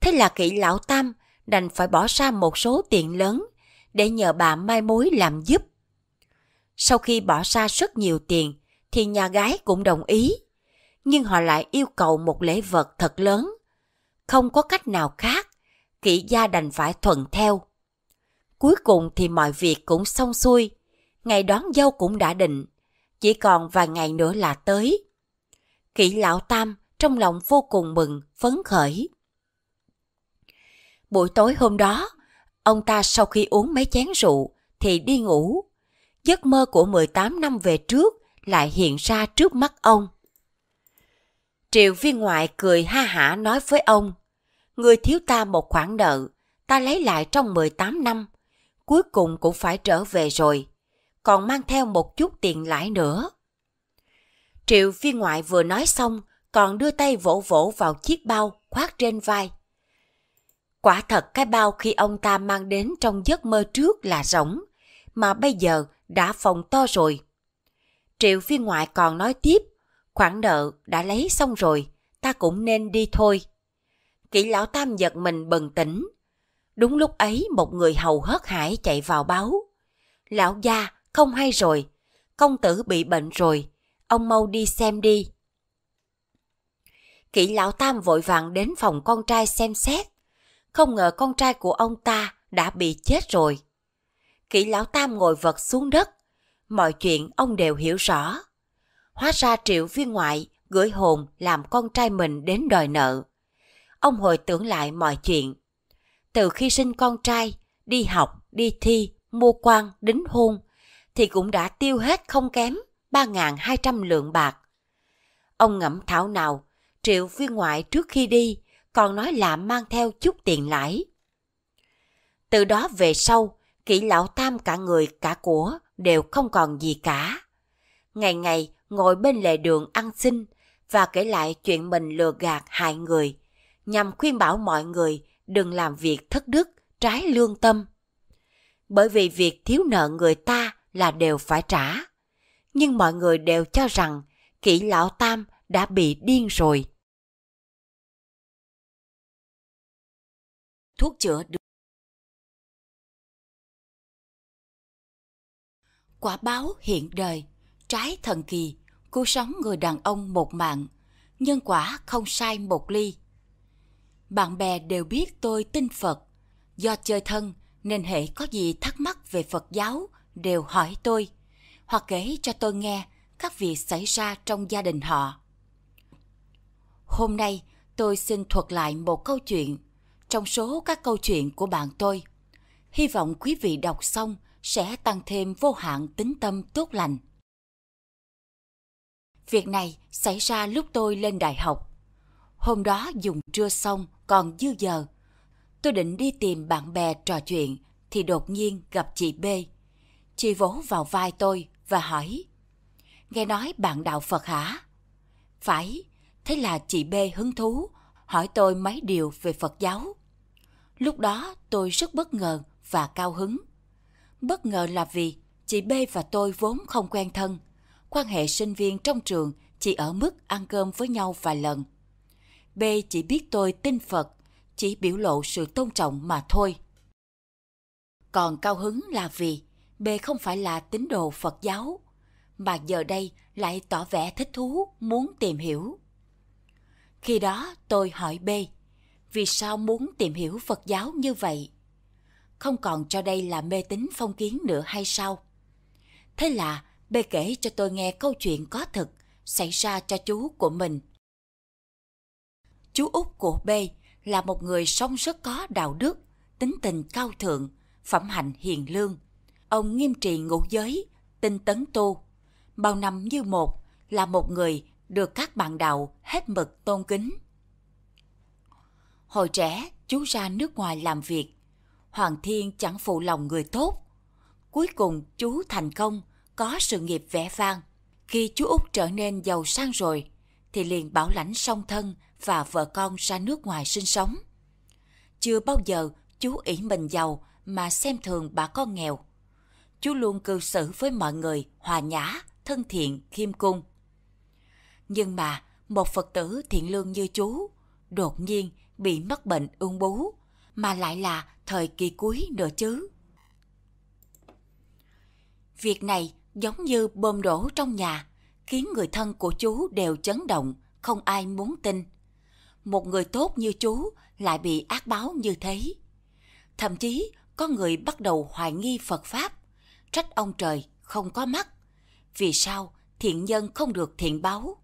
Thế là kỹ lão Tam đành phải bỏ ra một số tiền lớn để nhờ bà mai mối làm giúp. Sau khi bỏ ra rất nhiều tiền thì nhà gái cũng đồng ý. Nhưng họ lại yêu cầu một lễ vật thật lớn. Không có cách nào khác, kỹ gia đành phải thuận theo. Cuối cùng thì mọi việc cũng xong xuôi, ngày đón dâu cũng đã định, chỉ còn vài ngày nữa là tới. Kỷ lão tam trong lòng vô cùng mừng, phấn khởi. Buổi tối hôm đó, ông ta sau khi uống mấy chén rượu thì đi ngủ. Giấc mơ của 18 năm về trước lại hiện ra trước mắt ông. Triệu viên ngoại cười ha hả nói với ông, người thiếu ta một khoản nợ, ta lấy lại trong 18 năm, cuối cùng cũng phải trở về rồi, còn mang theo một chút tiền lãi nữa. Triệu viên ngoại vừa nói xong, còn đưa tay vỗ vỗ vào chiếc bao khoác trên vai. Quả thật cái bao khi ông ta mang đến trong giấc mơ trước là rỗng, mà bây giờ đã phòng to rồi, Triệu phiên ngoại còn nói tiếp, khoản nợ đã lấy xong rồi, ta cũng nên đi thôi. Kỷ lão tam giật mình bừng tỉnh. Đúng lúc ấy một người hầu hớt hải chạy vào báo. Lão gia, không hay rồi, công tử bị bệnh rồi, ông mau đi xem đi. Kỷ lão tam vội vàng đến phòng con trai xem xét. Không ngờ con trai của ông ta đã bị chết rồi. Kỷ lão tam ngồi vật xuống đất, mọi chuyện ông đều hiểu rõ. Hóa ra triệu viên ngoại gửi hồn làm con trai mình đến đòi nợ. Ông hồi tưởng lại mọi chuyện. Từ khi sinh con trai, đi học, đi thi, mua quan, đính hôn, thì cũng đã tiêu hết không kém 3.200 lượng bạc. Ông ngẫm thảo nào, triệu viên ngoại trước khi đi còn nói là mang theo chút tiền lãi. Từ đó về sau, kỹ lão tam cả người cả của đều không còn gì cả. Ngày ngày ngồi bên lề đường ăn xin và kể lại chuyện mình lừa gạt hại người, nhằm khuyên bảo mọi người đừng làm việc thất đức, trái lương tâm. Bởi vì việc thiếu nợ người ta là đều phải trả. Nhưng mọi người đều cho rằng kỹ lão tam đã bị điên rồi. Thuốc chữa được quả báo hiện đời, trái thần kỳ, cứu sống người đàn ông một mạng, nhân quả không sai một ly. Bạn bè đều biết tôi tin Phật, do chơi thân nên hệ có gì thắc mắc về Phật giáo đều hỏi tôi, hoặc kể cho tôi nghe các việc xảy ra trong gia đình họ. Hôm nay tôi xin thuật lại một câu chuyện trong số các câu chuyện của bạn tôi. Hy vọng quý vị đọc xong sẽ tăng thêm vô hạn tính tâm tốt lành. Việc này xảy ra lúc tôi lên đại học. Hôm đó dùng trưa xong còn dư giờ. Tôi định đi tìm bạn bè trò chuyện thì đột nhiên gặp chị B. Chị vỗ vào vai tôi và hỏi Nghe nói bạn đạo Phật hả? Phải, thế là chị B hứng thú hỏi tôi mấy điều về Phật giáo. Lúc đó tôi rất bất ngờ và cao hứng Bất ngờ là vì chị B và tôi vốn không quen thân. Quan hệ sinh viên trong trường chỉ ở mức ăn cơm với nhau vài lần. B chỉ biết tôi tin Phật, chỉ biểu lộ sự tôn trọng mà thôi. Còn cao hứng là vì B không phải là tín đồ Phật giáo, mà giờ đây lại tỏ vẻ thích thú muốn tìm hiểu. Khi đó tôi hỏi B, vì sao muốn tìm hiểu Phật giáo như vậy? không còn cho đây là mê tín phong kiến nữa hay sao? Thế là bê kể cho tôi nghe câu chuyện có thật xảy ra cho chú của mình. Chú út của B là một người sống rất có đạo đức, tính tình cao thượng, phẩm hạnh hiền lương. Ông nghiêm trì ngũ giới, tinh tấn tu. Bao năm như một là một người được các bạn đạo hết mực tôn kính. Hồi trẻ, chú ra nước ngoài làm việc, Hoàng Thiên chẳng phụ lòng người tốt. Cuối cùng chú thành công, có sự nghiệp vẻ vang. Khi chú Út trở nên giàu sang rồi, thì liền bảo lãnh song thân và vợ con ra nước ngoài sinh sống. Chưa bao giờ chú ỷ mình giàu mà xem thường bà con nghèo. Chú luôn cư xử với mọi người hòa nhã, thân thiện, khiêm cung. Nhưng mà, một Phật tử thiện lương như chú, đột nhiên bị mắc bệnh ung bú, mà lại là thời kỳ cuối nữa chứ. Việc này giống như bơm đổ trong nhà, khiến người thân của chú đều chấn động, không ai muốn tin. Một người tốt như chú lại bị ác báo như thế. Thậm chí có người bắt đầu hoài nghi Phật Pháp, trách ông trời không có mắt. Vì sao thiện nhân không được thiện báo?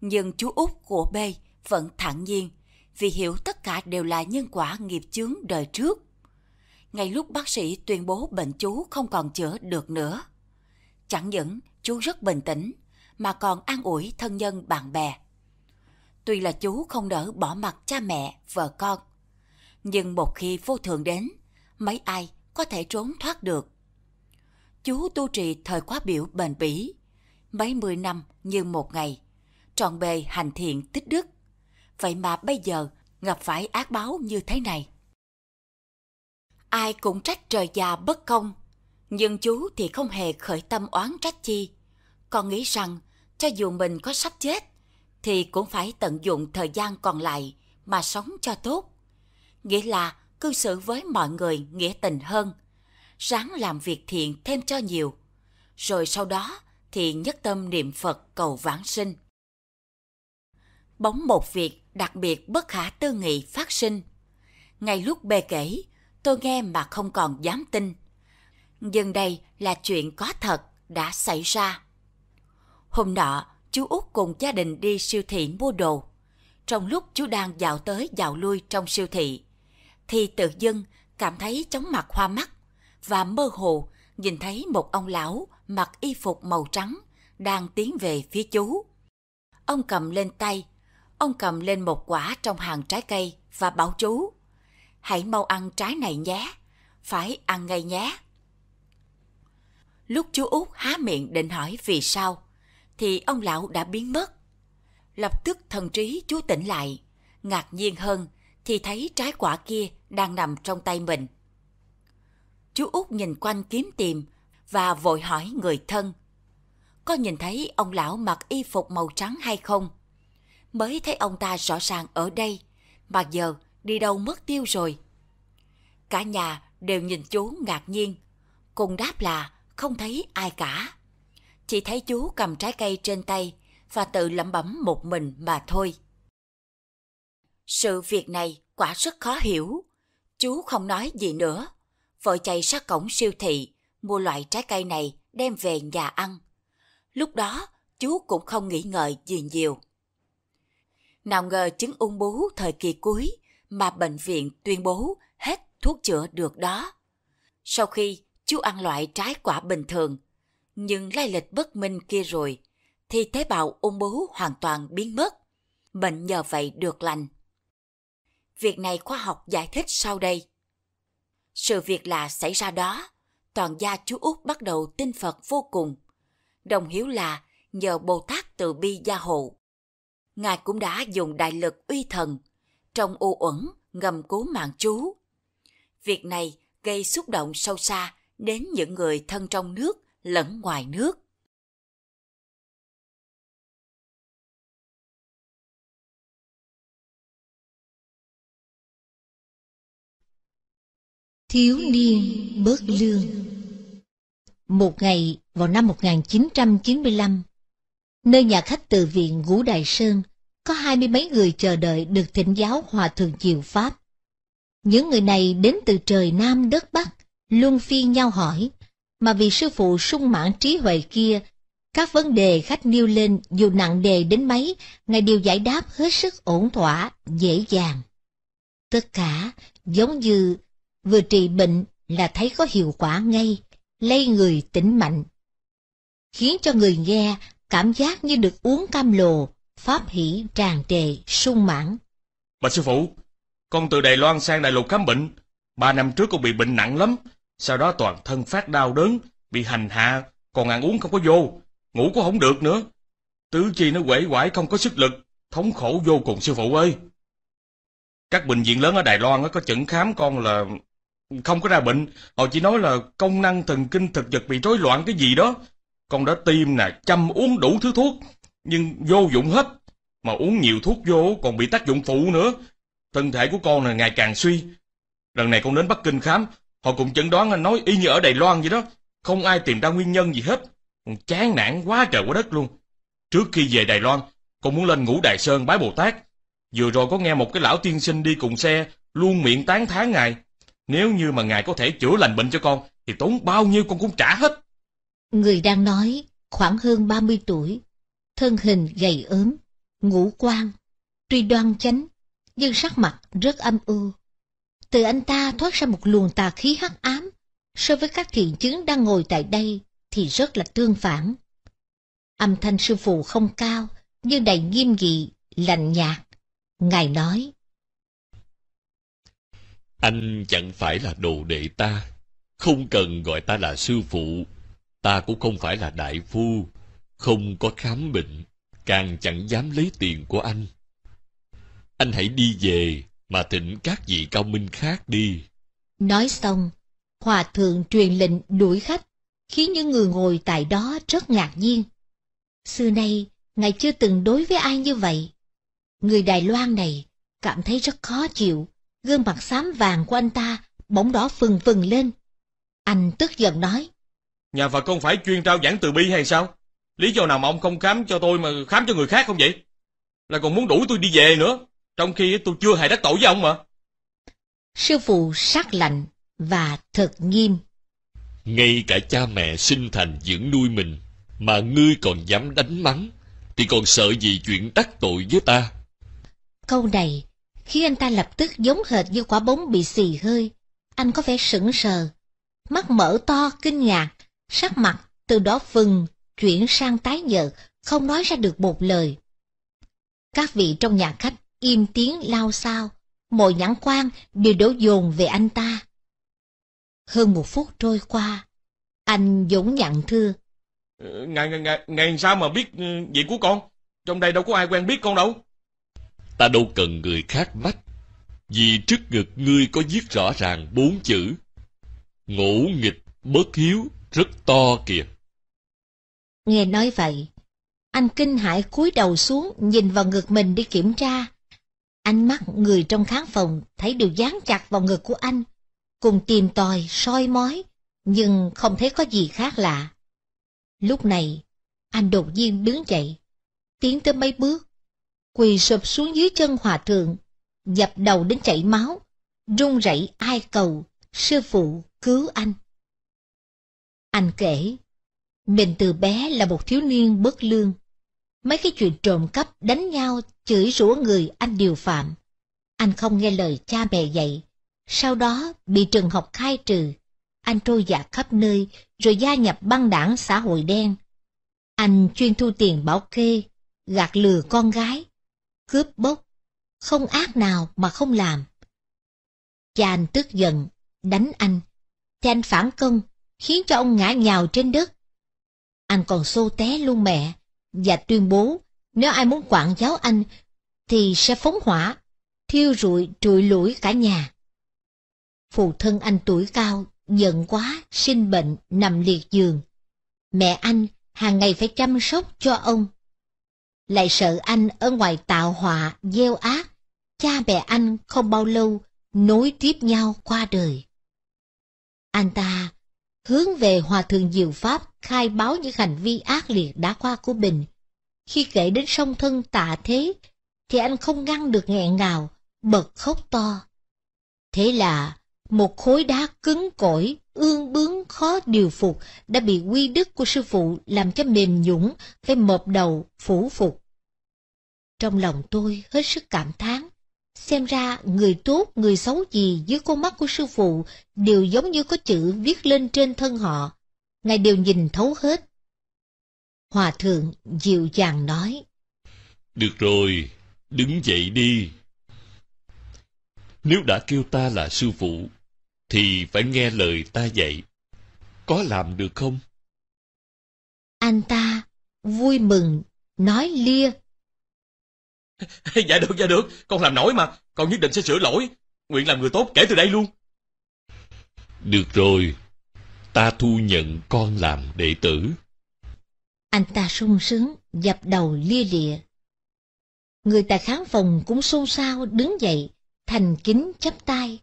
Nhưng chú út của B vẫn thản nhiên, vì hiểu tất cả đều là nhân quả nghiệp chướng đời trước. Ngay lúc bác sĩ tuyên bố bệnh chú không còn chữa được nữa. Chẳng những chú rất bình tĩnh, mà còn an ủi thân nhân bạn bè. Tuy là chú không đỡ bỏ mặt cha mẹ, vợ con, nhưng một khi vô thường đến, mấy ai có thể trốn thoát được. Chú tu trì thời quá biểu bền bỉ, mấy mươi năm như một ngày, trọn bề hành thiện tích đức, vậy mà bây giờ gặp phải ác báo như thế này. Ai cũng trách trời già bất công, nhưng chú thì không hề khởi tâm oán trách chi. còn nghĩ rằng, cho dù mình có sắp chết, thì cũng phải tận dụng thời gian còn lại mà sống cho tốt. Nghĩa là cư xử với mọi người nghĩa tình hơn, ráng làm việc thiện thêm cho nhiều, rồi sau đó thì nhất tâm niệm Phật cầu vãng sinh. Bóng một việc đặc biệt bất khả tư nghị phát sinh. Ngay lúc bê kể, tôi nghe mà không còn dám tin. Nhưng đây là chuyện có thật đã xảy ra. Hôm nọ, chú Út cùng gia đình đi siêu thị mua đồ. Trong lúc chú đang dạo tới dạo lui trong siêu thị, thì tự dưng cảm thấy chóng mặt hoa mắt và mơ hồ nhìn thấy một ông lão mặc y phục màu trắng đang tiến về phía chú. Ông cầm lên tay Ông cầm lên một quả trong hàng trái cây và bảo chú. Hãy mau ăn trái này nhé, phải ăn ngay nhé. Lúc chú Út há miệng định hỏi vì sao, thì ông lão đã biến mất. Lập tức thần trí chú tỉnh lại, ngạc nhiên hơn thì thấy trái quả kia đang nằm trong tay mình. Chú Út nhìn quanh kiếm tìm và vội hỏi người thân. Có nhìn thấy ông lão mặc y phục màu trắng hay không? mới thấy ông ta rõ ràng ở đây, mà giờ đi đâu mất tiêu rồi. Cả nhà đều nhìn chú ngạc nhiên, cùng đáp là không thấy ai cả. Chỉ thấy chú cầm trái cây trên tay và tự lẩm bẩm một mình mà thôi. Sự việc này quả rất khó hiểu. Chú không nói gì nữa. Vội chạy ra cổng siêu thị, mua loại trái cây này đem về nhà ăn. Lúc đó, chú cũng không nghĩ ngợi gì nhiều. Nào ngờ chứng ung bú thời kỳ cuối mà bệnh viện tuyên bố hết thuốc chữa được đó. Sau khi chú ăn loại trái quả bình thường, nhưng lai lịch bất minh kia rồi, thì tế bào ung bú hoàn toàn biến mất. Bệnh nhờ vậy được lành. Việc này khoa học giải thích sau đây. Sự việc là xảy ra đó, toàn gia chú Út bắt đầu tin Phật vô cùng. Đồng hiếu là nhờ Bồ Tát từ bi gia hộ Ngài cũng đã dùng đại lực uy thần, trong u uẩn ngầm cố mạng chú. Việc này gây xúc động sâu xa đến những người thân trong nước lẫn ngoài nước. Thiếu niên bớt lương Một ngày vào năm 1995, Nơi nhà khách từ viện Ngũ Đại Sơn, có hai mươi mấy người chờ đợi được thỉnh giáo Hòa Thượng Diệu Pháp. Những người này đến từ trời Nam đất Bắc, luôn phiên nhau hỏi, mà vì sư phụ sung mãn trí huệ kia, các vấn đề khách nêu lên dù nặng đề đến mấy, Ngài đều giải đáp hết sức ổn thỏa, dễ dàng. Tất cả giống như vừa trị bệnh là thấy có hiệu quả ngay, lây người tỉnh mạnh. Khiến cho người nghe cảm giác như được uống cam lồ, pháp hỷ tràn trề, sung mãn. Bà sư phụ, con từ Đài Loan sang Đại Lục khám bệnh. Ba năm trước con bị bệnh nặng lắm, sau đó toàn thân phát đau đớn, bị hành hạ, còn ăn uống không có vô, ngủ cũng không được nữa. Tứ chi nó quể quải không có sức lực, thống khổ vô cùng sư phụ ơi. Các bệnh viện lớn ở Đài Loan có chẩn khám con là không có ra bệnh, họ chỉ nói là công năng thần kinh thực vật bị rối loạn cái gì đó, con đã tiêm nè, chăm uống đủ thứ thuốc, nhưng vô dụng hết. Mà uống nhiều thuốc vô còn bị tác dụng phụ nữa. Thân thể của con là ngày càng suy. Lần này con đến Bắc Kinh khám, họ cũng chẩn đoán nói y như ở Đài Loan vậy đó. Không ai tìm ra nguyên nhân gì hết. Con chán nản quá trời quá đất luôn. Trước khi về Đài Loan, con muốn lên ngủ Đài Sơn bái Bồ Tát. Vừa rồi có nghe một cái lão tiên sinh đi cùng xe, luôn miệng tán thán ngài. Nếu như mà ngài có thể chữa lành bệnh cho con, thì tốn bao nhiêu con cũng trả hết. Người đang nói khoảng hơn 30 tuổi, thân hình gầy ốm, ngũ quan, tuy đoan chánh, nhưng sắc mặt rất âm u. Từ anh ta thoát ra một luồng tà khí hắc ám, so với các thiện chứng đang ngồi tại đây thì rất là tương phản. Âm thanh sư phụ không cao, nhưng đầy nghiêm nghị, lạnh nhạt. Ngài nói, Anh chẳng phải là đồ đệ ta, không cần gọi ta là sư phụ ta cũng không phải là đại phu không có khám bệnh càng chẳng dám lấy tiền của anh anh hãy đi về mà thỉnh các vị cao minh khác đi nói xong hòa thượng truyền lệnh đuổi khách khiến những người ngồi tại đó rất ngạc nhiên xưa nay ngài chưa từng đối với ai như vậy người đài loan này cảm thấy rất khó chịu gương mặt xám vàng của anh ta bỗng đỏ phừng phừng lên anh tức giận nói Nhà Phật không phải chuyên trao giảng từ bi hay sao? Lý do nào mà ông không khám cho tôi mà khám cho người khác không vậy? Là còn muốn đuổi tôi đi về nữa, trong khi tôi chưa hề đắc tội với ông mà. Sư phụ sắc lạnh và thật nghiêm. Ngay cả cha mẹ sinh thành dưỡng nuôi mình, mà ngươi còn dám đánh mắng, thì còn sợ gì chuyện đắc tội với ta? Câu này khi anh ta lập tức giống hệt như quả bóng bị xì hơi. Anh có vẻ sững sờ, mắt mở to kinh ngạc sắc mặt từ đó phừng chuyển sang tái nhợt, không nói ra được một lời. Các vị trong nhà khách im tiếng lao sao, mọi nhãn quan đều đổ dồn về anh ta. Hơn một phút trôi qua, anh dũng nhận thưa. Ngày, ờ, ngày, ngày, ngày sao mà biết ừ, việc của con? Trong đây đâu có ai quen biết con đâu. Ta đâu cần người khác mách, vì trước ngực ngươi có viết rõ ràng bốn chữ. Ngỗ nghịch, bất hiếu, rất to kìa. Nghe nói vậy, anh kinh hãi cúi đầu xuống nhìn vào ngực mình đi kiểm tra. Ánh mắt người trong khán phòng thấy đều dán chặt vào ngực của anh, cùng tìm tòi, soi mói, nhưng không thấy có gì khác lạ. Lúc này, anh đột nhiên đứng dậy, tiến tới mấy bước, quỳ sụp xuống dưới chân hòa thượng, dập đầu đến chảy máu, run rẩy ai cầu, sư phụ cứu anh. Anh kể, mình từ bé là một thiếu niên bất lương. Mấy cái chuyện trộm cắp, đánh nhau, chửi rủa người anh điều phạm. Anh không nghe lời cha mẹ dạy. Sau đó bị trường học khai trừ. Anh trôi dạt khắp nơi rồi gia nhập băng đảng xã hội đen. Anh chuyên thu tiền bảo kê, gạt lừa con gái, cướp bóc, không ác nào mà không làm. Cha anh tức giận, đánh anh, thì anh phản công khiến cho ông ngã nhào trên đất. Anh còn xô té luôn mẹ, và tuyên bố nếu ai muốn quảng giáo anh thì sẽ phóng hỏa, thiêu rụi trụi lũi cả nhà. Phụ thân anh tuổi cao, giận quá, sinh bệnh, nằm liệt giường. Mẹ anh hàng ngày phải chăm sóc cho ông. Lại sợ anh ở ngoài tạo họa, gieo ác, cha mẹ anh không bao lâu nối tiếp nhau qua đời. Anh ta hướng về Hòa Thượng Diệu Pháp khai báo những hành vi ác liệt đã qua của mình. Khi kể đến song thân tạ thế, thì anh không ngăn được nghẹn ngào, bật khóc to. Thế là, một khối đá cứng cỏi, ương bướng khó điều phục đã bị quy đức của sư phụ làm cho mềm nhũng, phải mộp đầu, phủ phục. Trong lòng tôi hết sức cảm thán, Xem ra người tốt người xấu gì dưới con mắt của sư phụ đều giống như có chữ viết lên trên thân họ. Ngài đều nhìn thấu hết. Hòa thượng dịu dàng nói. Được rồi, đứng dậy đi. Nếu đã kêu ta là sư phụ, thì phải nghe lời ta dạy. Có làm được không? Anh ta vui mừng, nói lia dạ được, dạ được, con làm nổi mà, con nhất định sẽ sửa lỗi, nguyện làm người tốt kể từ đây luôn. Được rồi, ta thu nhận con làm đệ tử. Anh ta sung sướng, dập đầu lia lịa. Người tài khán phòng cũng xôn xao đứng dậy, thành kính chắp tay.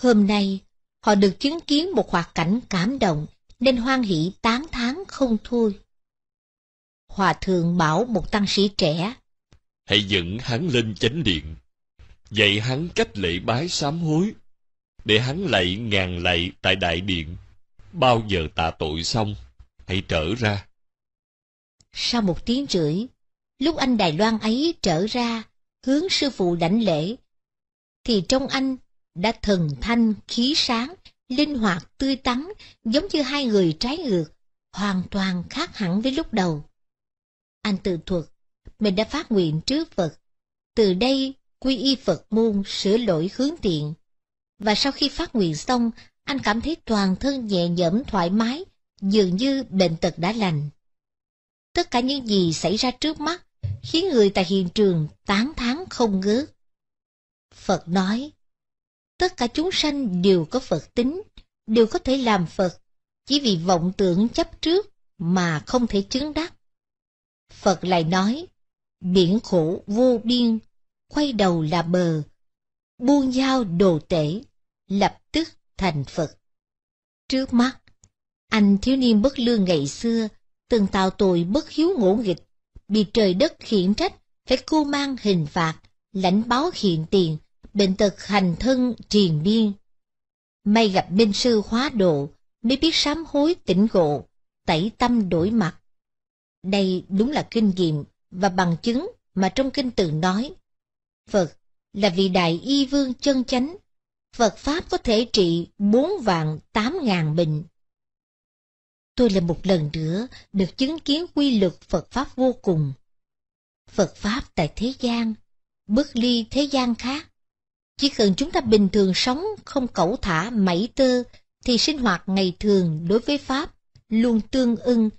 Hôm nay, họ được chứng kiến một hoạt cảnh cảm động, nên hoan hỷ tán thán không thôi. Hòa thượng bảo một tăng sĩ trẻ, hãy dẫn hắn lên chánh điện dạy hắn cách lễ bái sám hối để hắn lạy ngàn lạy tại đại điện bao giờ tạ tội xong hãy trở ra sau một tiếng rưỡi lúc anh đài loan ấy trở ra hướng sư phụ đảnh lễ thì trong anh đã thần thanh khí sáng linh hoạt tươi tắn giống như hai người trái ngược hoàn toàn khác hẳn với lúc đầu anh tự thuật mình đã phát nguyện trước Phật. Từ đây, quy y Phật môn sửa lỗi hướng thiện. Và sau khi phát nguyện xong, anh cảm thấy toàn thân nhẹ nhõm thoải mái, dường như bệnh tật đã lành. Tất cả những gì xảy ra trước mắt khiến người tại hiện trường tán thán không ngớt. Phật nói, tất cả chúng sanh đều có Phật tính, đều có thể làm Phật, chỉ vì vọng tưởng chấp trước mà không thể chứng đắc. Phật lại nói, biển khổ vô biên, quay đầu là bờ, buông dao đồ tể, lập tức thành Phật. Trước mắt, anh thiếu niên bất lương ngày xưa từng tạo tội bất hiếu ngỗ nghịch, bị trời đất khiển trách, phải cô mang hình phạt, lãnh báo hiện tiền, bệnh tật hành thân triền biên May gặp binh sư hóa độ, mới biết sám hối tỉnh ngộ, tẩy tâm đổi mặt. Đây đúng là kinh nghiệm và bằng chứng mà trong kinh từng nói. Phật là vị đại y vương chân chánh. Phật Pháp có thể trị bốn vạn tám ngàn bệnh. Tôi là một lần nữa được chứng kiến quy luật Phật Pháp vô cùng. Phật Pháp tại thế gian, bước ly thế gian khác. Chỉ cần chúng ta bình thường sống không cẩu thả mảy tơ, thì sinh hoạt ngày thường đối với Pháp luôn tương ưng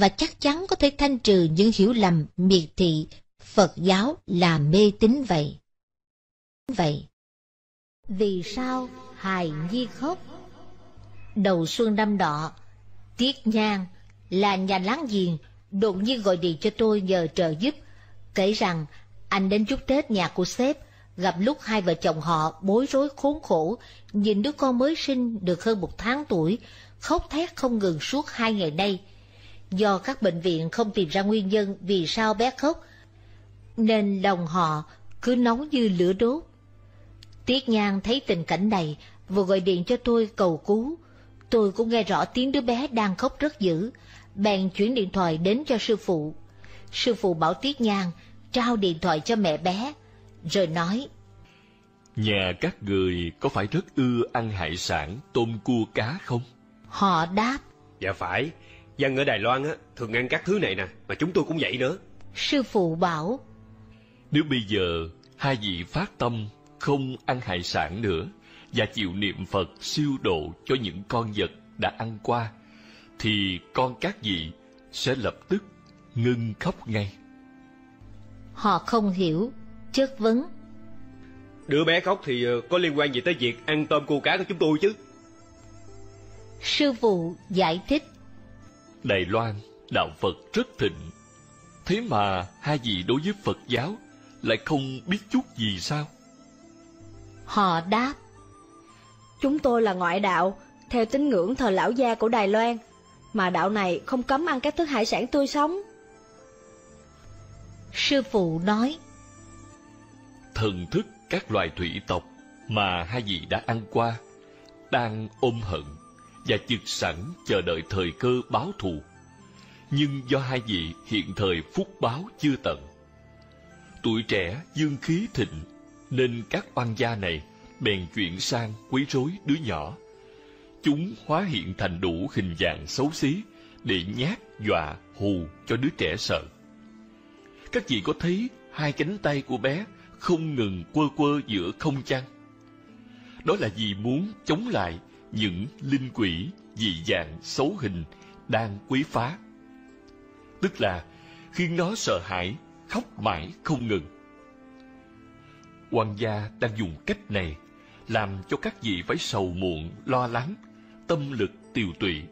và chắc chắn có thể thanh trừ những hiểu lầm miệt thị Phật giáo là mê tín vậy. Vậy, vì sao hài nhi khóc? Đầu xuân năm đọ, Tiết nhan là nhà láng giềng đột nhiên gọi điện cho tôi nhờ trợ giúp, kể rằng anh đến chúc Tết nhà của sếp, gặp lúc hai vợ chồng họ bối rối khốn khổ, nhìn đứa con mới sinh được hơn một tháng tuổi, khóc thét không ngừng suốt hai ngày nay Do các bệnh viện không tìm ra nguyên nhân vì sao bé khóc, nên lòng họ cứ nóng như lửa đốt. Tiết Nhan thấy tình cảnh này, vừa gọi điện cho tôi cầu cứu. Tôi cũng nghe rõ tiếng đứa bé đang khóc rất dữ, bèn chuyển điện thoại đến cho sư phụ. Sư phụ bảo Tiết Nhan trao điện thoại cho mẹ bé, rồi nói Nhà các người có phải rất ưa ăn hải sản, tôm cua cá không? Họ đáp Dạ phải, Dân ở Đài Loan á, thường ăn các thứ này nè, mà chúng tôi cũng vậy nữa. Sư phụ bảo, nếu bây giờ hai vị phát tâm không ăn hải sản nữa và chịu niệm Phật siêu độ cho những con vật đã ăn qua, thì con các vị sẽ lập tức ngưng khóc ngay. Họ không hiểu, chất vấn. Đứa bé khóc thì ờ, có liên quan gì tới việc ăn tôm cua cá của chúng tôi chứ? Sư phụ giải thích. Đài Loan, đạo Phật rất thịnh. Thế mà hai vị đối với Phật giáo lại không biết chút gì sao? Họ đáp, chúng tôi là ngoại đạo, theo tín ngưỡng thờ lão gia của Đài Loan, mà đạo này không cấm ăn các thức hải sản tươi sống. Sư phụ nói, thần thức các loài thủy tộc mà hai vị đã ăn qua, đang ôm hận và trực sẵn chờ đợi thời cơ báo thù. Nhưng do hai vị hiện thời phúc báo chưa tận. Tuổi trẻ dương khí thịnh, nên các oan gia này bèn chuyển sang quấy rối đứa nhỏ. Chúng hóa hiện thành đủ hình dạng xấu xí để nhát dọa hù cho đứa trẻ sợ. Các vị có thấy hai cánh tay của bé không ngừng quơ quơ giữa không chăng? Đó là vì muốn chống lại những linh quỷ dị dạng xấu hình đang quấy phá tức là khiến nó sợ hãi khóc mãi không ngừng quan gia đang dùng cách này làm cho các vị phải sầu muộn lo lắng tâm lực tiều tụy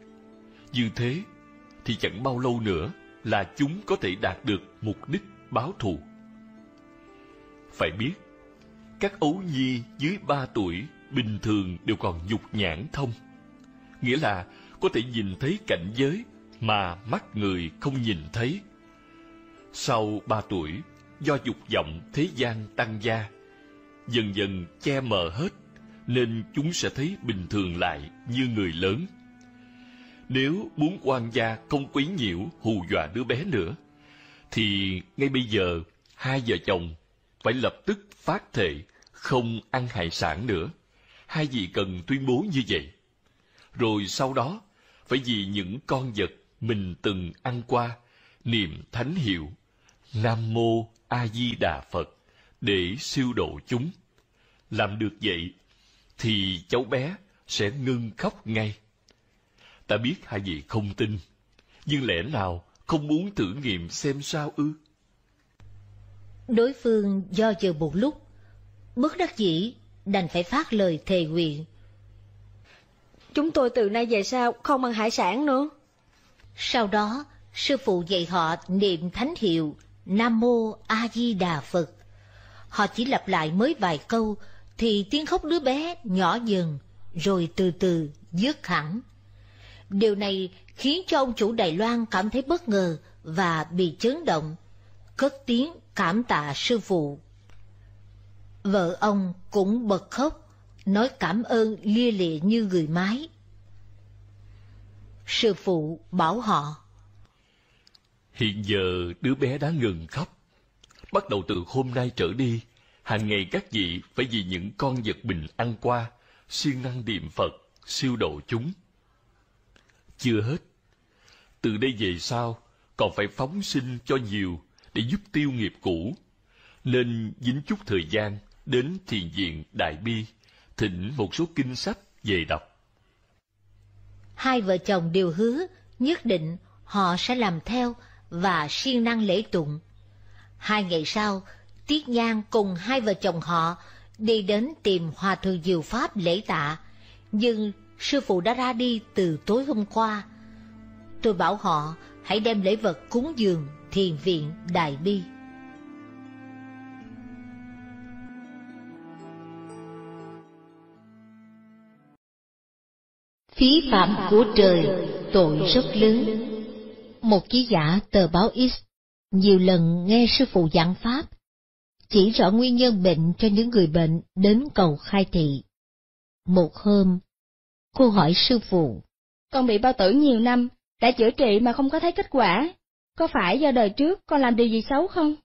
như thế thì chẳng bao lâu nữa là chúng có thể đạt được mục đích báo thù phải biết các ấu nhi dưới ba tuổi bình thường đều còn nhục nhãn thông. Nghĩa là có thể nhìn thấy cảnh giới mà mắt người không nhìn thấy. Sau ba tuổi, do dục vọng thế gian tăng gia, dần dần che mờ hết, nên chúng sẽ thấy bình thường lại như người lớn. Nếu muốn quan gia không quấy nhiễu hù dọa đứa bé nữa, thì ngay bây giờ hai vợ chồng phải lập tức phát thệ không ăn hải sản nữa hai vị cần tuyên bố như vậy. Rồi sau đó, phải vì những con vật mình từng ăn qua, niệm thánh hiệu, Nam Mô A Di Đà Phật, để siêu độ chúng. Làm được vậy, thì cháu bé sẽ ngưng khóc ngay. Ta biết hai vị không tin, nhưng lẽ nào không muốn thử nghiệm xem sao ư? Đối phương do dự một lúc, bất đắc dĩ đành phải phát lời thề nguyện. Chúng tôi từ nay về sau không ăn hải sản nữa. Sau đó, sư phụ dạy họ niệm thánh hiệu Nam Mô A Di Đà Phật. Họ chỉ lặp lại mới vài câu thì tiếng khóc đứa bé nhỏ dần rồi từ từ dứt hẳn. Điều này khiến cho ông chủ Đài Loan cảm thấy bất ngờ và bị chấn động, cất tiếng cảm tạ sư phụ. Vợ ông cũng bật khóc, nói cảm ơn lia lịa như người mái. Sư phụ bảo họ. Hiện giờ đứa bé đã ngừng khóc. Bắt đầu từ hôm nay trở đi, hàng ngày các vị phải vì những con vật bình ăn qua, siêng năng niệm Phật, siêu độ chúng. Chưa hết, từ đây về sau còn phải phóng sinh cho nhiều để giúp tiêu nghiệp cũ, nên dính chút thời gian đến thiền viện Đại Bi, thỉnh một số kinh sách về đọc. Hai vợ chồng đều hứa, nhất định họ sẽ làm theo và siêng năng lễ tụng. Hai ngày sau, Tiết Nhan cùng hai vợ chồng họ đi đến tìm Hòa Thượng Diệu Pháp lễ tạ, nhưng sư phụ đã ra đi từ tối hôm qua. Tôi bảo họ hãy đem lễ vật cúng dường thiền viện Đại Bi. Phí phạm của trời, tội rất lớn. Một ký giả tờ báo X nhiều lần nghe sư phụ giảng pháp, chỉ rõ nguyên nhân bệnh cho những người bệnh đến cầu khai thị. Một hôm, cô hỏi sư phụ, con bị bao tử nhiều năm, đã chữa trị mà không có thấy kết quả, có phải do đời trước con làm điều gì xấu không?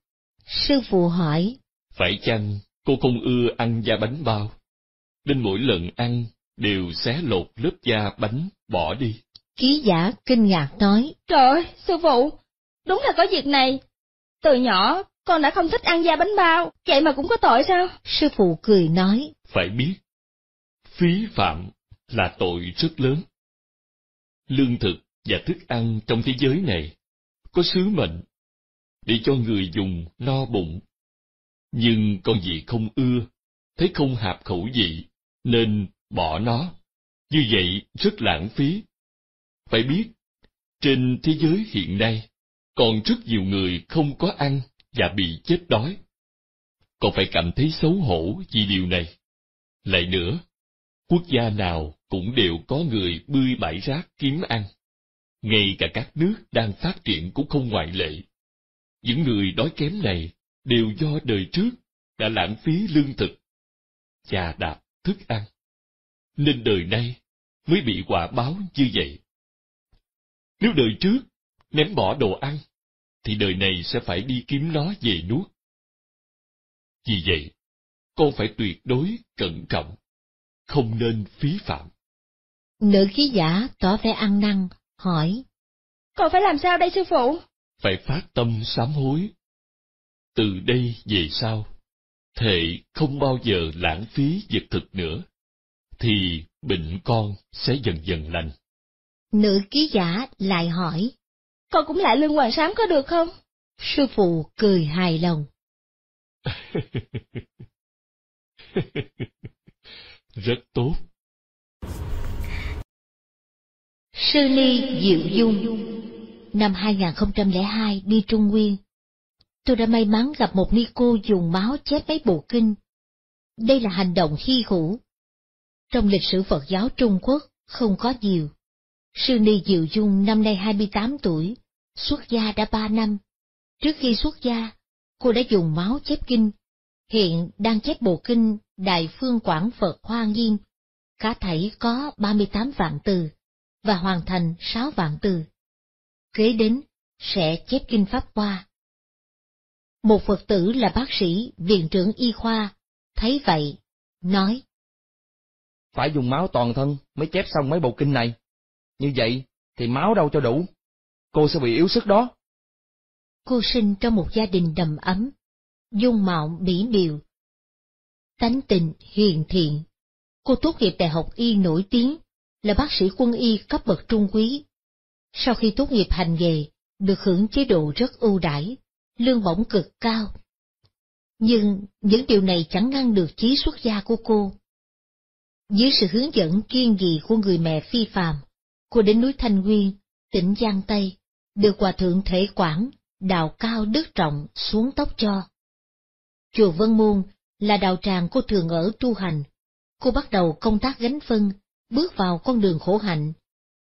Sư phụ hỏi, phải chăng cô không ưa ăn da bánh bao, nên mỗi lần ăn đều xé lột lớp da bánh bỏ đi. Ký giả kinh ngạc nói, Trời ơi, sư phụ, đúng là có việc này. Từ nhỏ, con đã không thích ăn da bánh bao, vậy mà cũng có tội sao? Sư phụ cười nói, Phải biết, phí phạm là tội rất lớn. Lương thực và thức ăn trong thế giới này có sứ mệnh để cho người dùng no bụng. Nhưng con gì không ưa, thấy không hạp khẩu vị, nên bỏ nó. Như vậy rất lãng phí. Phải biết, trên thế giới hiện nay, còn rất nhiều người không có ăn và bị chết đói. Còn phải cảm thấy xấu hổ vì điều này. Lại nữa, quốc gia nào cũng đều có người bươi bãi rác kiếm ăn. Ngay cả các nước đang phát triển cũng không ngoại lệ. Những người đói kém này đều do đời trước đã lãng phí lương thực, chà đạp thức ăn nên đời nay mới bị quả báo như vậy. Nếu đời trước ném bỏ đồ ăn, thì đời này sẽ phải đi kiếm nó về nuốt. Vì vậy, con phải tuyệt đối cẩn trọng, không nên phí phạm. Nữ khí giả tỏ vẻ ăn năn, hỏi. Con phải làm sao đây sư phụ? Phải phát tâm sám hối. Từ đây về sau, thệ không bao giờ lãng phí vật thực nữa thì bệnh con sẽ dần dần lành. Nữ ký giả lại hỏi, con cũng lại lưng hoàng sám có được không? Sư phụ cười hài lòng. Rất tốt. Sư Ni Diệu Dung Năm 2002 đi Trung Nguyên, tôi đã may mắn gặp một ni cô dùng máu chép mấy bộ kinh. Đây là hành động hy hữu trong lịch sử Phật giáo Trung Quốc không có nhiều. Sư Ni Diệu Dung năm nay 28 tuổi, xuất gia đã 3 năm. Trước khi xuất gia, cô đã dùng máu chép kinh, hiện đang chép bộ kinh Đại Phương Quảng Phật Hoa Nghiêm, cả thảy có 38 vạn từ, và hoàn thành 6 vạn từ. Kế đến, sẽ chép kinh Pháp Hoa. Một Phật tử là bác sĩ, viện trưởng y khoa, thấy vậy, nói phải dùng máu toàn thân mới chép xong mấy bộ kinh này. Như vậy thì máu đâu cho đủ, cô sẽ bị yếu sức đó. Cô sinh trong một gia đình đầm ấm, dung mạo mỹ miều tánh tình hiền thiện. Cô tốt nghiệp Đại học Y nổi tiếng, là bác sĩ quân y cấp bậc trung quý. Sau khi tốt nghiệp hành nghề, được hưởng chế độ rất ưu đãi, lương bổng cực cao. Nhưng những điều này chẳng ngăn được chí xuất gia của cô. Dưới sự hướng dẫn kiên trì của người mẹ phi phàm, cô đến núi Thanh Nguyên, tỉnh Giang Tây, được Hòa Thượng Thể Quảng, đào cao đức trọng xuống tóc cho. Chùa Vân Môn là đạo tràng cô thường ở tu hành. Cô bắt đầu công tác gánh phân, bước vào con đường khổ hạnh.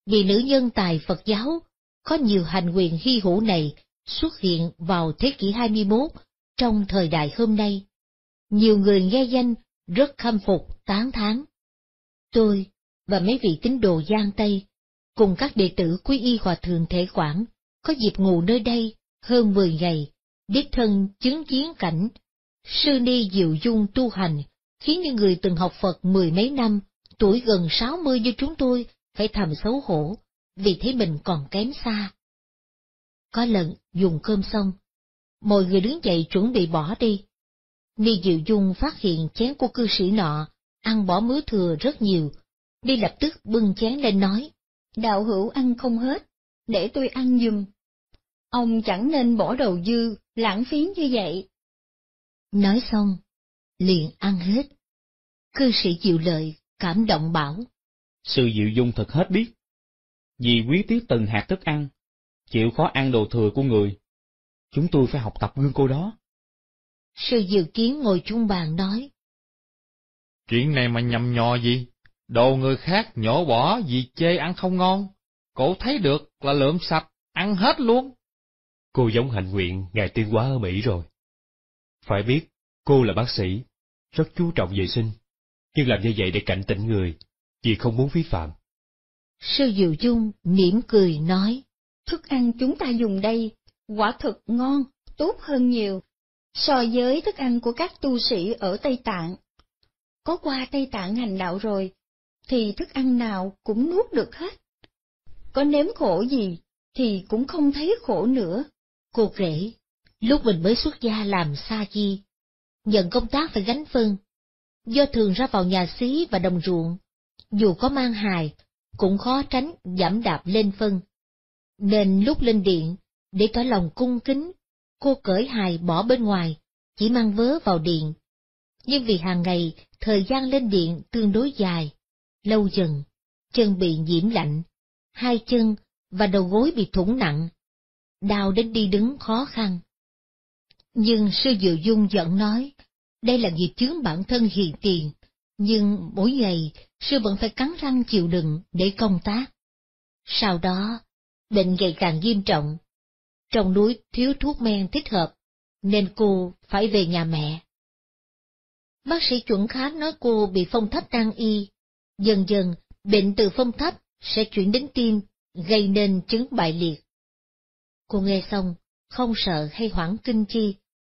Vì nữ nhân tài Phật giáo, có nhiều hành quyền hy hữu này xuất hiện vào thế kỷ 21 trong thời đại hôm nay. Nhiều người nghe danh rất khâm phục, tán thán tôi và mấy vị tín đồ Giang Tây, cùng các đệ tử quý y hòa thượng Thể quản có dịp ngủ nơi đây hơn mười ngày, đích thân chứng kiến cảnh. Sư Ni Diệu Dung tu hành, khiến những người từng học Phật mười mấy năm, tuổi gần sáu mươi như chúng tôi, phải thầm xấu hổ, vì thấy mình còn kém xa. Có lần, dùng cơm xong, mọi người đứng dậy chuẩn bị bỏ đi. Ni Diệu Dung phát hiện chén của cư sĩ nọ ăn bỏ mứa thừa rất nhiều, đi lập tức bưng chén lên nói, đạo hữu ăn không hết, để tôi ăn dùm. Ông chẳng nên bỏ đầu dư, lãng phí như vậy. Nói xong, liền ăn hết. Cư sĩ chịu lời, cảm động bảo. Sự diệu dung thật hết biết. Vì quý tiếc từng hạt thức ăn, chịu khó ăn đồ thừa của người. Chúng tôi phải học tập gương cô đó. Sư Diệu Kiến ngồi chung bàn nói. Chuyện này mà nhầm nhò gì? Đồ người khác nhổ bỏ vì chê ăn không ngon. Cổ thấy được là lượm sạch, ăn hết luôn. Cô giống hạnh nguyện ngày tiên quá ở Mỹ rồi. Phải biết, cô là bác sĩ, rất chú trọng vệ sinh, nhưng làm như vậy để cảnh tỉnh người, vì không muốn vi phạm. Sư Diệu Dung mỉm cười nói, thức ăn chúng ta dùng đây, quả thực ngon, tốt hơn nhiều, so với thức ăn của các tu sĩ ở Tây Tạng có qua Tây Tạng hành đạo rồi, thì thức ăn nào cũng nuốt được hết. Có nếm khổ gì thì cũng không thấy khổ nữa. Cô kể, lúc mình mới xuất gia làm sa di, nhận công tác phải gánh phân, do thường ra vào nhà xí và đồng ruộng, dù có mang hài, cũng khó tránh giảm đạp lên phân. Nên lúc lên điện, để tỏ lòng cung kính, cô cởi hài bỏ bên ngoài, chỉ mang vớ vào điện. Nhưng vì hàng ngày thời gian lên điện tương đối dài, lâu dần, chân bị nhiễm lạnh, hai chân và đầu gối bị thủng nặng, đau đến đi đứng khó khăn. Nhưng sư Diệu Dung vẫn nói, đây là nghiệp chướng bản thân hiện tiền, nhưng mỗi ngày sư vẫn phải cắn răng chịu đựng để công tác. Sau đó, bệnh ngày càng nghiêm trọng. Trong núi thiếu thuốc men thích hợp, nên cô phải về nhà mẹ. Bác sĩ chuẩn khá nói cô bị phong thấp nan y. Dần dần, bệnh từ phong thấp sẽ chuyển đến tim, gây nên chứng bại liệt. Cô nghe xong, không sợ hay hoảng kinh chi,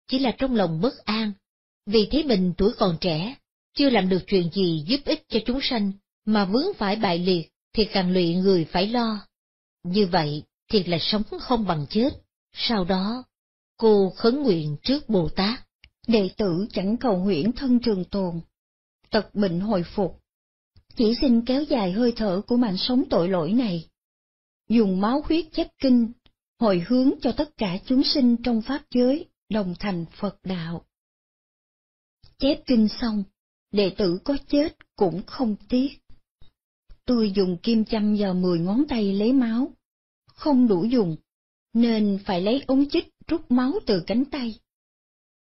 chỉ là trong lòng bất an, vì thấy mình tuổi còn trẻ, chưa làm được chuyện gì giúp ích cho chúng sanh, mà vướng phải bại liệt thì càng lụy người phải lo. Như vậy, thiệt là sống không bằng chết. Sau đó, cô khấn nguyện trước Bồ Tát. Đệ tử chẳng cầu nguyện thân trường tồn, tật bệnh hồi phục, chỉ xin kéo dài hơi thở của mạng sống tội lỗi này, dùng máu huyết chép kinh, hồi hướng cho tất cả chúng sinh trong pháp giới đồng thành Phật đạo. Chép kinh xong, đệ tử có chết cũng không tiếc. Tôi dùng kim châm vào mười ngón tay lấy máu, không đủ dùng, nên phải lấy ống chích rút máu từ cánh tay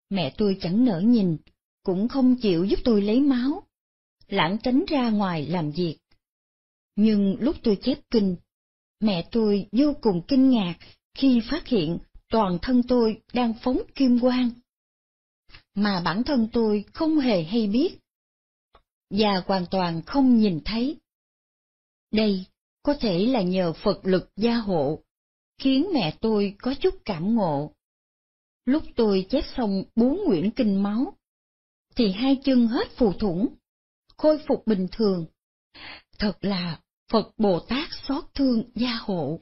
mẹ tôi chẳng nỡ nhìn, cũng không chịu giúp tôi lấy máu. Lãng tránh ra ngoài làm việc. Nhưng lúc tôi chép kinh, mẹ tôi vô cùng kinh ngạc khi phát hiện toàn thân tôi đang phóng kim quang mà bản thân tôi không hề hay biết và hoàn toàn không nhìn thấy. Đây có thể là nhờ Phật lực gia hộ, khiến mẹ tôi có chút cảm ngộ lúc tôi chết xong bốn quyển kinh máu, thì hai chân hết phù thủng, khôi phục bình thường. Thật là Phật Bồ Tát xót thương gia hộ.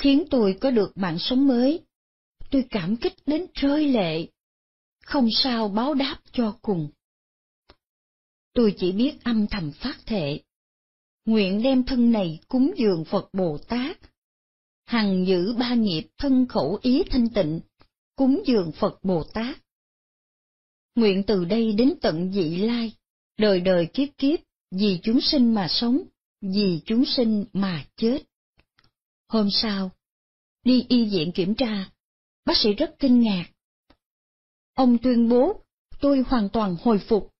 Khiến tôi có được mạng sống mới, tôi cảm kích đến rơi lệ, không sao báo đáp cho cùng. Tôi chỉ biết âm thầm phát thệ, nguyện đem thân này cúng dường Phật Bồ Tát, hằng giữ ba nghiệp thân khẩu ý thanh tịnh cúng dường Phật Bồ Tát. Nguyện từ đây đến tận dị lai, đời đời kiếp kiếp, vì chúng sinh mà sống, vì chúng sinh mà chết. Hôm sau, đi y viện kiểm tra, bác sĩ rất kinh ngạc. Ông tuyên bố, tôi hoàn toàn hồi phục.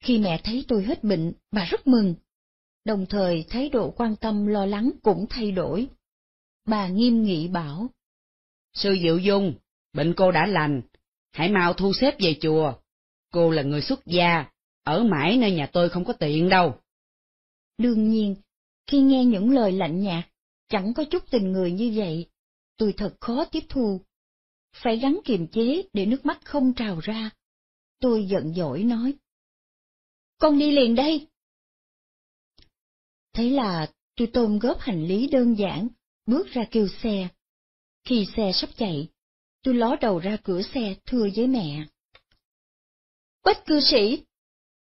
Khi mẹ thấy tôi hết bệnh, bà rất mừng, đồng thời thái độ quan tâm lo lắng cũng thay đổi. Bà nghiêm nghị bảo, Sư Diệu Dung, bệnh cô đã lành, hãy mau thu xếp về chùa. Cô là người xuất gia, ở mãi nơi nhà tôi không có tiện đâu. Đương nhiên, khi nghe những lời lạnh nhạt, chẳng có chút tình người như vậy, tôi thật khó tiếp thu. Phải gắn kiềm chế để nước mắt không trào ra. Tôi giận dỗi nói. Con đi liền đây. Thế là tôi tôm góp hành lý đơn giản, bước ra kêu xe, khi xe sắp chạy, tôi ló đầu ra cửa xe thưa với mẹ. Quách cư sĩ,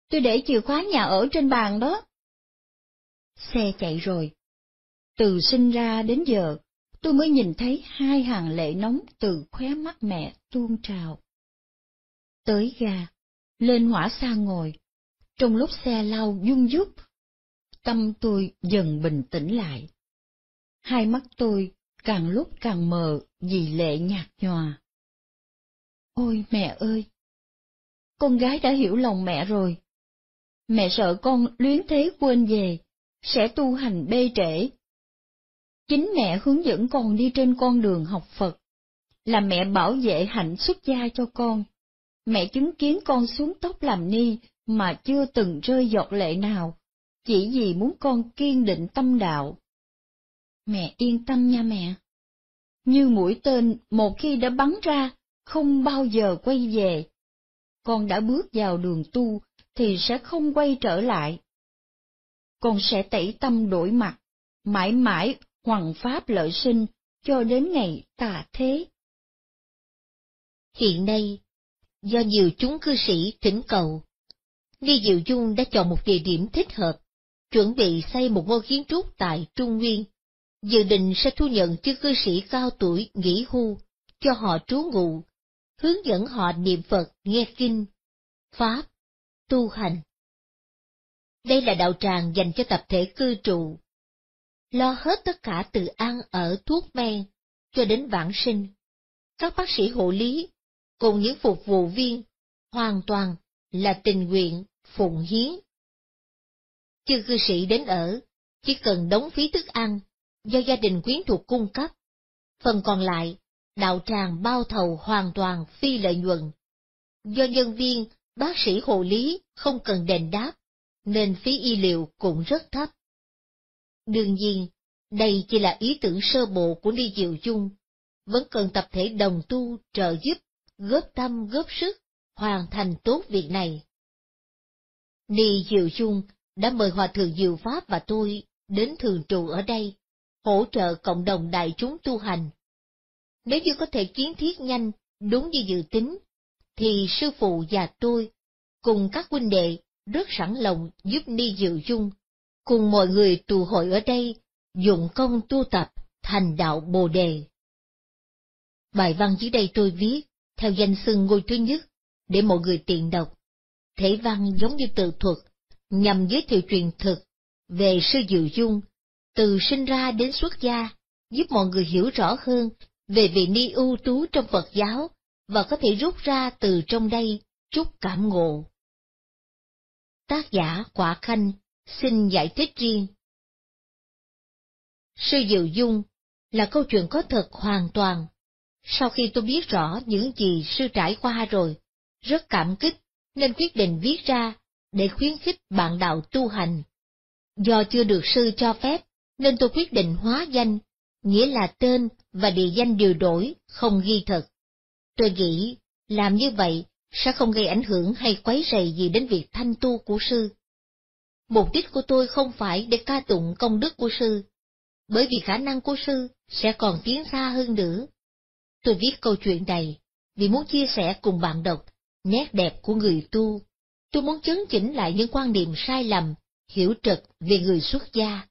tôi để chìa khóa nhà ở trên bàn đó. Xe chạy rồi. Từ sinh ra đến giờ, tôi mới nhìn thấy hai hàng lệ nóng từ khóe mắt mẹ tuôn trào. Tới ga, lên hỏa xa ngồi, trong lúc xe lao dung dút, tâm tôi dần bình tĩnh lại. Hai mắt tôi càng lúc càng mờ vì lệ nhạt nhòa. Ôi mẹ ơi! Con gái đã hiểu lòng mẹ rồi. Mẹ sợ con luyến thế quên về, sẽ tu hành bê trễ. Chính mẹ hướng dẫn con đi trên con đường học Phật, là mẹ bảo vệ hạnh xuất gia cho con. Mẹ chứng kiến con xuống tóc làm ni mà chưa từng rơi giọt lệ nào, chỉ vì muốn con kiên định tâm đạo. Mẹ yên tâm nha mẹ. Như mũi tên một khi đã bắn ra, không bao giờ quay về. Con đã bước vào đường tu thì sẽ không quay trở lại. Con sẽ tẩy tâm đổi mặt, mãi mãi hoằng pháp lợi sinh cho đến ngày tà thế. Hiện nay, do nhiều chúng cư sĩ thỉnh cầu, Ni Diệu Dung đã chọn một địa điểm thích hợp, chuẩn bị xây một ngôi kiến trúc tại Trung Nguyên dự định sẽ thu nhận chư cư sĩ cao tuổi nghỉ hưu, cho họ trú ngụ, hướng dẫn họ niệm Phật, nghe kinh, pháp, tu hành. Đây là đạo tràng dành cho tập thể cư trụ, lo hết tất cả từ ăn ở thuốc men cho đến vãng sinh. Các bác sĩ hộ lý cùng những phục vụ viên hoàn toàn là tình nguyện phụng hiến. Chư cư sĩ đến ở, chỉ cần đóng phí thức ăn do gia đình quyến thuộc cung cấp. Phần còn lại, đạo tràng bao thầu hoàn toàn phi lợi nhuận. Do nhân viên, bác sĩ hộ lý không cần đền đáp, nên phí y liệu cũng rất thấp. Đương nhiên, đây chỉ là ý tưởng sơ bộ của Ni Diệu Dung, vẫn cần tập thể đồng tu trợ giúp, góp tâm góp sức, hoàn thành tốt việc này. Ni Diệu Dung đã mời Hòa Thượng Diệu Pháp và tôi đến thường trụ ở đây, hỗ trợ cộng đồng đại chúng tu hành. Nếu như có thể kiến thiết nhanh, đúng như dự tính, thì sư phụ và tôi, cùng các huynh đệ, rất sẵn lòng giúp Ni diệu Dung, cùng mọi người tù hội ở đây, dụng công tu tập, thành đạo Bồ Đề. Bài văn dưới đây tôi viết, theo danh xưng ngôi thứ nhất, để mọi người tiện đọc. Thể văn giống như tự thuật, nhằm giới thiệu truyền thực về sư diệu Dung từ sinh ra đến xuất gia, giúp mọi người hiểu rõ hơn về vị ni ưu tú trong Phật giáo và có thể rút ra từ trong đây chút cảm ngộ. Tác giả Quả Khanh xin giải thích riêng. Sư Diệu Dung là câu chuyện có thật hoàn toàn. Sau khi tôi biết rõ những gì sư trải qua rồi, rất cảm kích nên quyết định viết ra để khuyến khích bạn đạo tu hành. Do chưa được sư cho phép nên tôi quyết định hóa danh, nghĩa là tên và địa danh điều đổi, không ghi thật. Tôi nghĩ, làm như vậy sẽ không gây ảnh hưởng hay quấy rầy gì đến việc thanh tu của sư. Mục đích của tôi không phải để ca tụng công đức của sư, bởi vì khả năng của sư sẽ còn tiến xa hơn nữa. Tôi viết câu chuyện này vì muốn chia sẻ cùng bạn đọc nét đẹp của người tu. Tôi muốn chấn chỉnh lại những quan điểm sai lầm, hiểu trật về người xuất gia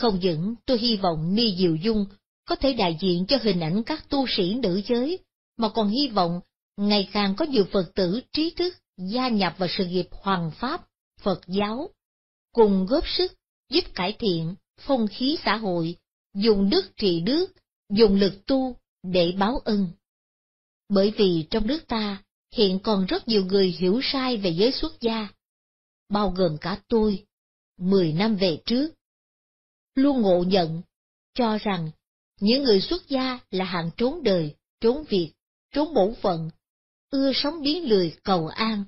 không những tôi hy vọng Ni Diệu Dung có thể đại diện cho hình ảnh các tu sĩ nữ giới, mà còn hy vọng ngày càng có nhiều Phật tử trí thức gia nhập vào sự nghiệp hoàng pháp, Phật giáo, cùng góp sức giúp cải thiện phong khí xã hội, dùng đức trị đức, dùng lực tu để báo ân. Bởi vì trong nước ta hiện còn rất nhiều người hiểu sai về giới xuất gia, bao gồm cả tôi. Mười năm về trước, luôn ngộ nhận, cho rằng những người xuất gia là hạng trốn đời, trốn việc, trốn bổn phận, ưa sống biến lười cầu an,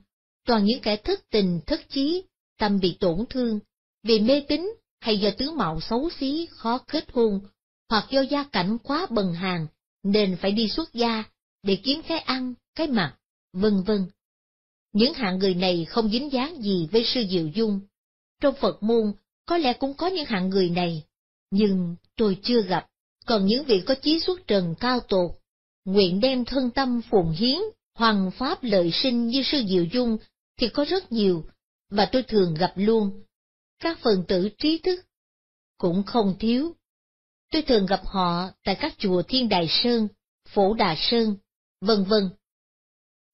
toàn những kẻ thất tình, thất chí, tâm bị tổn thương, vì mê tín hay do tướng mạo xấu xí, khó kết hôn, hoặc do gia cảnh quá bần hàn nên phải đi xuất gia để kiếm cái ăn, cái mặc, vân vân. Những hạng người này không dính dáng gì với sư Diệu Dung. Trong Phật môn có lẽ cũng có những hạng người này, nhưng tôi chưa gặp, còn những vị có chí xuất trần cao tột, nguyện đem thân tâm phụng hiến, hoàng pháp lợi sinh như sư Diệu Dung thì có rất nhiều, và tôi thường gặp luôn. Các phần tử trí thức cũng không thiếu. Tôi thường gặp họ tại các chùa Thiên Đài Sơn, Phổ Đà Sơn, vân vân.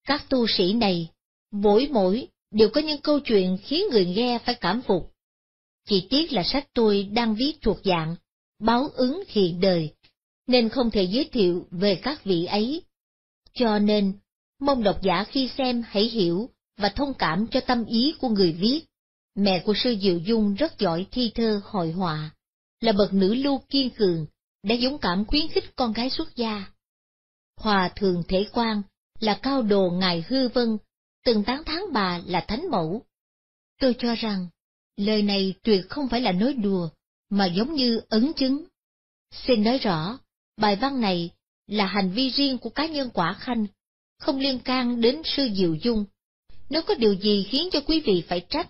Các tu sĩ này, mỗi mỗi đều có những câu chuyện khiến người nghe phải cảm phục chỉ tiếc là sách tôi đang viết thuộc dạng báo ứng hiện đời, nên không thể giới thiệu về các vị ấy. Cho nên, mong độc giả khi xem hãy hiểu và thông cảm cho tâm ý của người viết. Mẹ của sư Diệu Dung rất giỏi thi thơ hội họa, là bậc nữ lưu kiên cường, đã dũng cảm khuyến khích con gái xuất gia. Hòa thường Thể quan là cao đồ ngài Hư Vân, từng tán tháng bà là thánh mẫu. Tôi cho rằng Lời này tuyệt không phải là nói đùa, mà giống như ấn chứng. Xin nói rõ, bài văn này là hành vi riêng của cá nhân quả khanh, không liên can đến sư Diệu Dung. Nếu có điều gì khiến cho quý vị phải trách,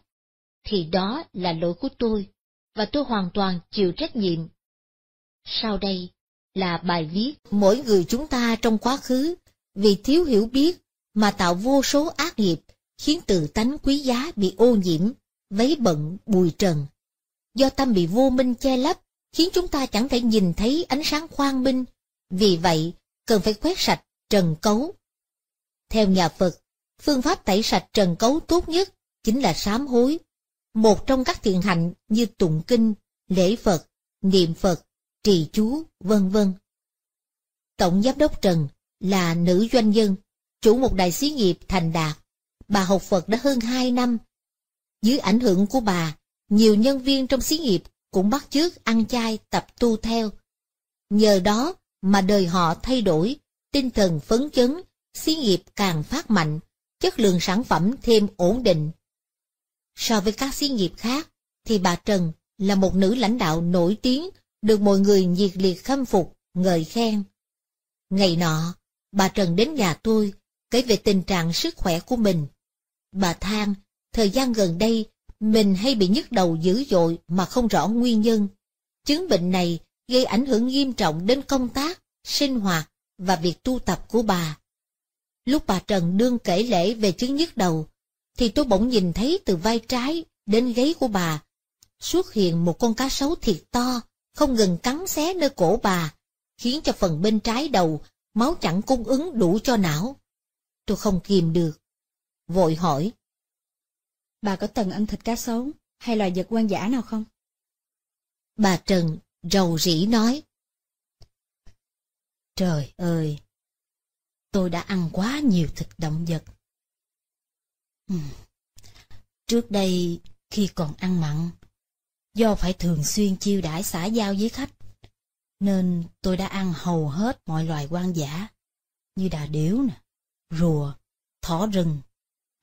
thì đó là lỗi của tôi, và tôi hoàn toàn chịu trách nhiệm. Sau đây là bài viết mỗi người chúng ta trong quá khứ vì thiếu hiểu biết mà tạo vô số ác nghiệp khiến tự tánh quý giá bị ô nhiễm vấy bận bùi trần. Do tâm bị vô minh che lấp, khiến chúng ta chẳng thể nhìn thấy ánh sáng khoan minh, vì vậy cần phải quét sạch trần cấu. Theo nhà Phật, phương pháp tẩy sạch trần cấu tốt nhất chính là sám hối, một trong các thiện hạnh như tụng kinh, lễ Phật, niệm Phật, trì chú, vân vân. Tổng giám đốc Trần là nữ doanh nhân, chủ một đại xí nghiệp thành đạt. Bà học Phật đã hơn hai năm, dưới ảnh hưởng của bà, nhiều nhân viên trong xí nghiệp cũng bắt chước ăn chay tập tu theo. Nhờ đó mà đời họ thay đổi, tinh thần phấn chấn, xí nghiệp càng phát mạnh, chất lượng sản phẩm thêm ổn định. So với các xí nghiệp khác, thì bà Trần là một nữ lãnh đạo nổi tiếng, được mọi người nhiệt liệt khâm phục, ngợi khen. Ngày nọ, bà Trần đến nhà tôi, kể về tình trạng sức khỏe của mình. Bà thang thời gian gần đây, mình hay bị nhức đầu dữ dội mà không rõ nguyên nhân. Chứng bệnh này gây ảnh hưởng nghiêm trọng đến công tác, sinh hoạt và việc tu tập của bà. Lúc bà Trần đương kể lễ về chứng nhức đầu, thì tôi bỗng nhìn thấy từ vai trái đến gáy của bà xuất hiện một con cá sấu thiệt to, không ngừng cắn xé nơi cổ bà, khiến cho phần bên trái đầu máu chẳng cung ứng đủ cho não. Tôi không kìm được. Vội hỏi, Bà có từng ăn thịt cá sấu hay loài vật quan giả nào không? Bà Trần rầu rĩ nói. Trời ơi! Tôi đã ăn quá nhiều thịt động vật. Trước đây, khi còn ăn mặn, do phải thường xuyên chiêu đãi xã giao với khách, nên tôi đã ăn hầu hết mọi loài quan giả như đà điểu nè, rùa, thỏ rừng,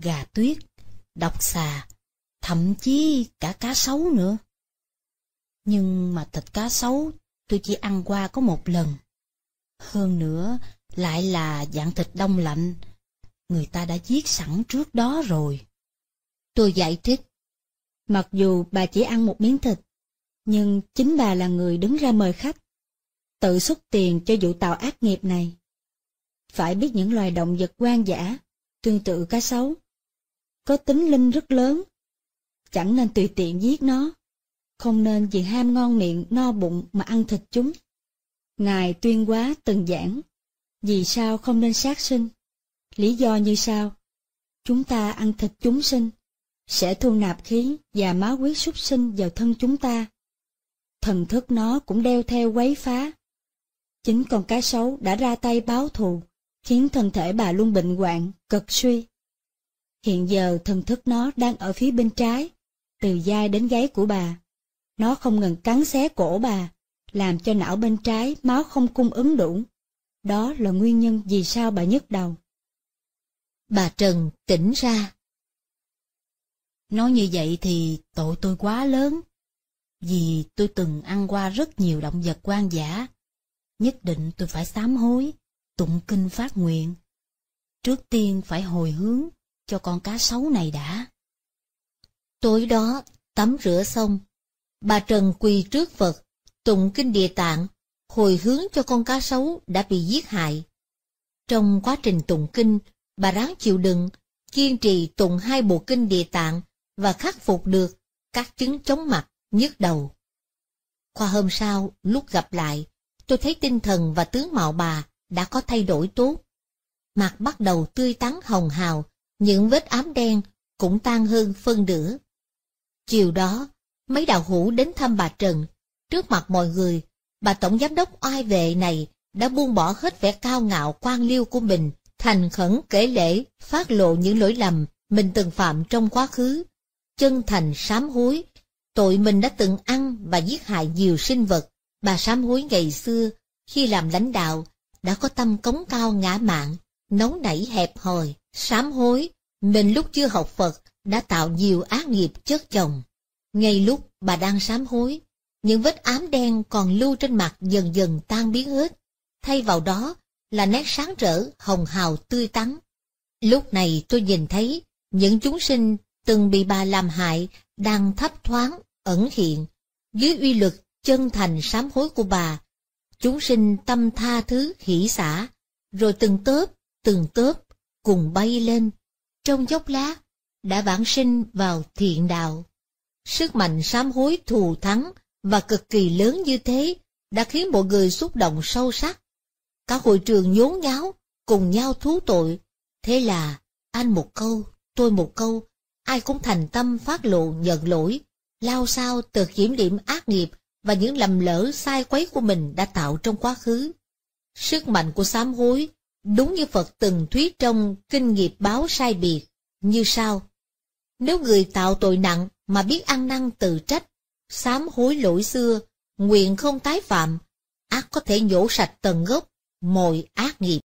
gà tuyết, độc xà, thậm chí cả cá sấu nữa. Nhưng mà thịt cá sấu tôi chỉ ăn qua có một lần. Hơn nữa, lại là dạng thịt đông lạnh, người ta đã giết sẵn trước đó rồi. Tôi giải thích, mặc dù bà chỉ ăn một miếng thịt, nhưng chính bà là người đứng ra mời khách, tự xuất tiền cho vụ tàu ác nghiệp này. Phải biết những loài động vật quan dã, tương tự cá sấu, có tính linh rất lớn. Chẳng nên tùy tiện giết nó, không nên vì ham ngon miệng no bụng mà ăn thịt chúng. Ngài tuyên quá từng giảng, vì sao không nên sát sinh? Lý do như sau, chúng ta ăn thịt chúng sinh, sẽ thu nạp khí và máu huyết súc sinh vào thân chúng ta. Thần thức nó cũng đeo theo quấy phá. Chính con cá sấu đã ra tay báo thù, khiến thân thể bà luôn bệnh hoạn, cực suy. Hiện giờ thần thức nó đang ở phía bên trái, từ vai đến gáy của bà. Nó không ngừng cắn xé cổ bà, làm cho não bên trái máu không cung ứng đủ. Đó là nguyên nhân vì sao bà nhức đầu. Bà Trần tỉnh ra. Nói như vậy thì tội tôi quá lớn, vì tôi từng ăn qua rất nhiều động vật quan giả. Nhất định tôi phải sám hối, tụng kinh phát nguyện. Trước tiên phải hồi hướng cho con cá sấu này đã. Tối đó, tắm rửa xong, bà Trần quỳ trước Phật, tụng kinh địa tạng, hồi hướng cho con cá sấu đã bị giết hại. Trong quá trình tụng kinh, bà ráng chịu đựng, kiên trì tụng hai bộ kinh địa tạng và khắc phục được các chứng chóng mặt, nhức đầu. qua hôm sau, lúc gặp lại, tôi thấy tinh thần và tướng mạo bà đã có thay đổi tốt. Mặt bắt đầu tươi tắn hồng hào, những vết ám đen cũng tan hơn phân nửa. Chiều đó, mấy đạo hữu đến thăm bà Trần. Trước mặt mọi người, bà Tổng Giám đốc oai vệ này đã buông bỏ hết vẻ cao ngạo quan liêu của mình, thành khẩn kể lễ, phát lộ những lỗi lầm mình từng phạm trong quá khứ, chân thành sám hối, tội mình đã từng ăn và giết hại nhiều sinh vật. Bà sám hối ngày xưa, khi làm lãnh đạo, đã có tâm cống cao ngã mạng, nóng nảy hẹp hòi, sám hối, mình lúc chưa học Phật đã tạo nhiều ác nghiệp chất chồng. Ngay lúc bà đang sám hối, những vết ám đen còn lưu trên mặt dần dần tan biến hết, thay vào đó là nét sáng rỡ, hồng hào tươi tắn. Lúc này tôi nhìn thấy những chúng sinh từng bị bà làm hại đang thấp thoáng, ẩn hiện. Dưới uy lực chân thành sám hối của bà, chúng sinh tâm tha thứ hỷ xả, rồi từng tớp từng tớp cùng bay lên, trong chốc lá đã bản sinh vào thiện đạo. Sức mạnh sám hối thù thắng và cực kỳ lớn như thế đã khiến mọi người xúc động sâu sắc. Cả hội trường nhốn nháo, cùng nhau thú tội. Thế là, anh một câu, tôi một câu, ai cũng thành tâm phát lộ nhận lỗi, lao sao từ kiểm điểm ác nghiệp và những lầm lỡ sai quấy của mình đã tạo trong quá khứ. Sức mạnh của sám hối Đúng như Phật từng thuyết trong Kinh nghiệp báo sai biệt, như sau. Nếu người tạo tội nặng mà biết ăn năn tự trách, sám hối lỗi xưa, nguyện không tái phạm, ác có thể nhổ sạch tận gốc, mọi ác nghiệp.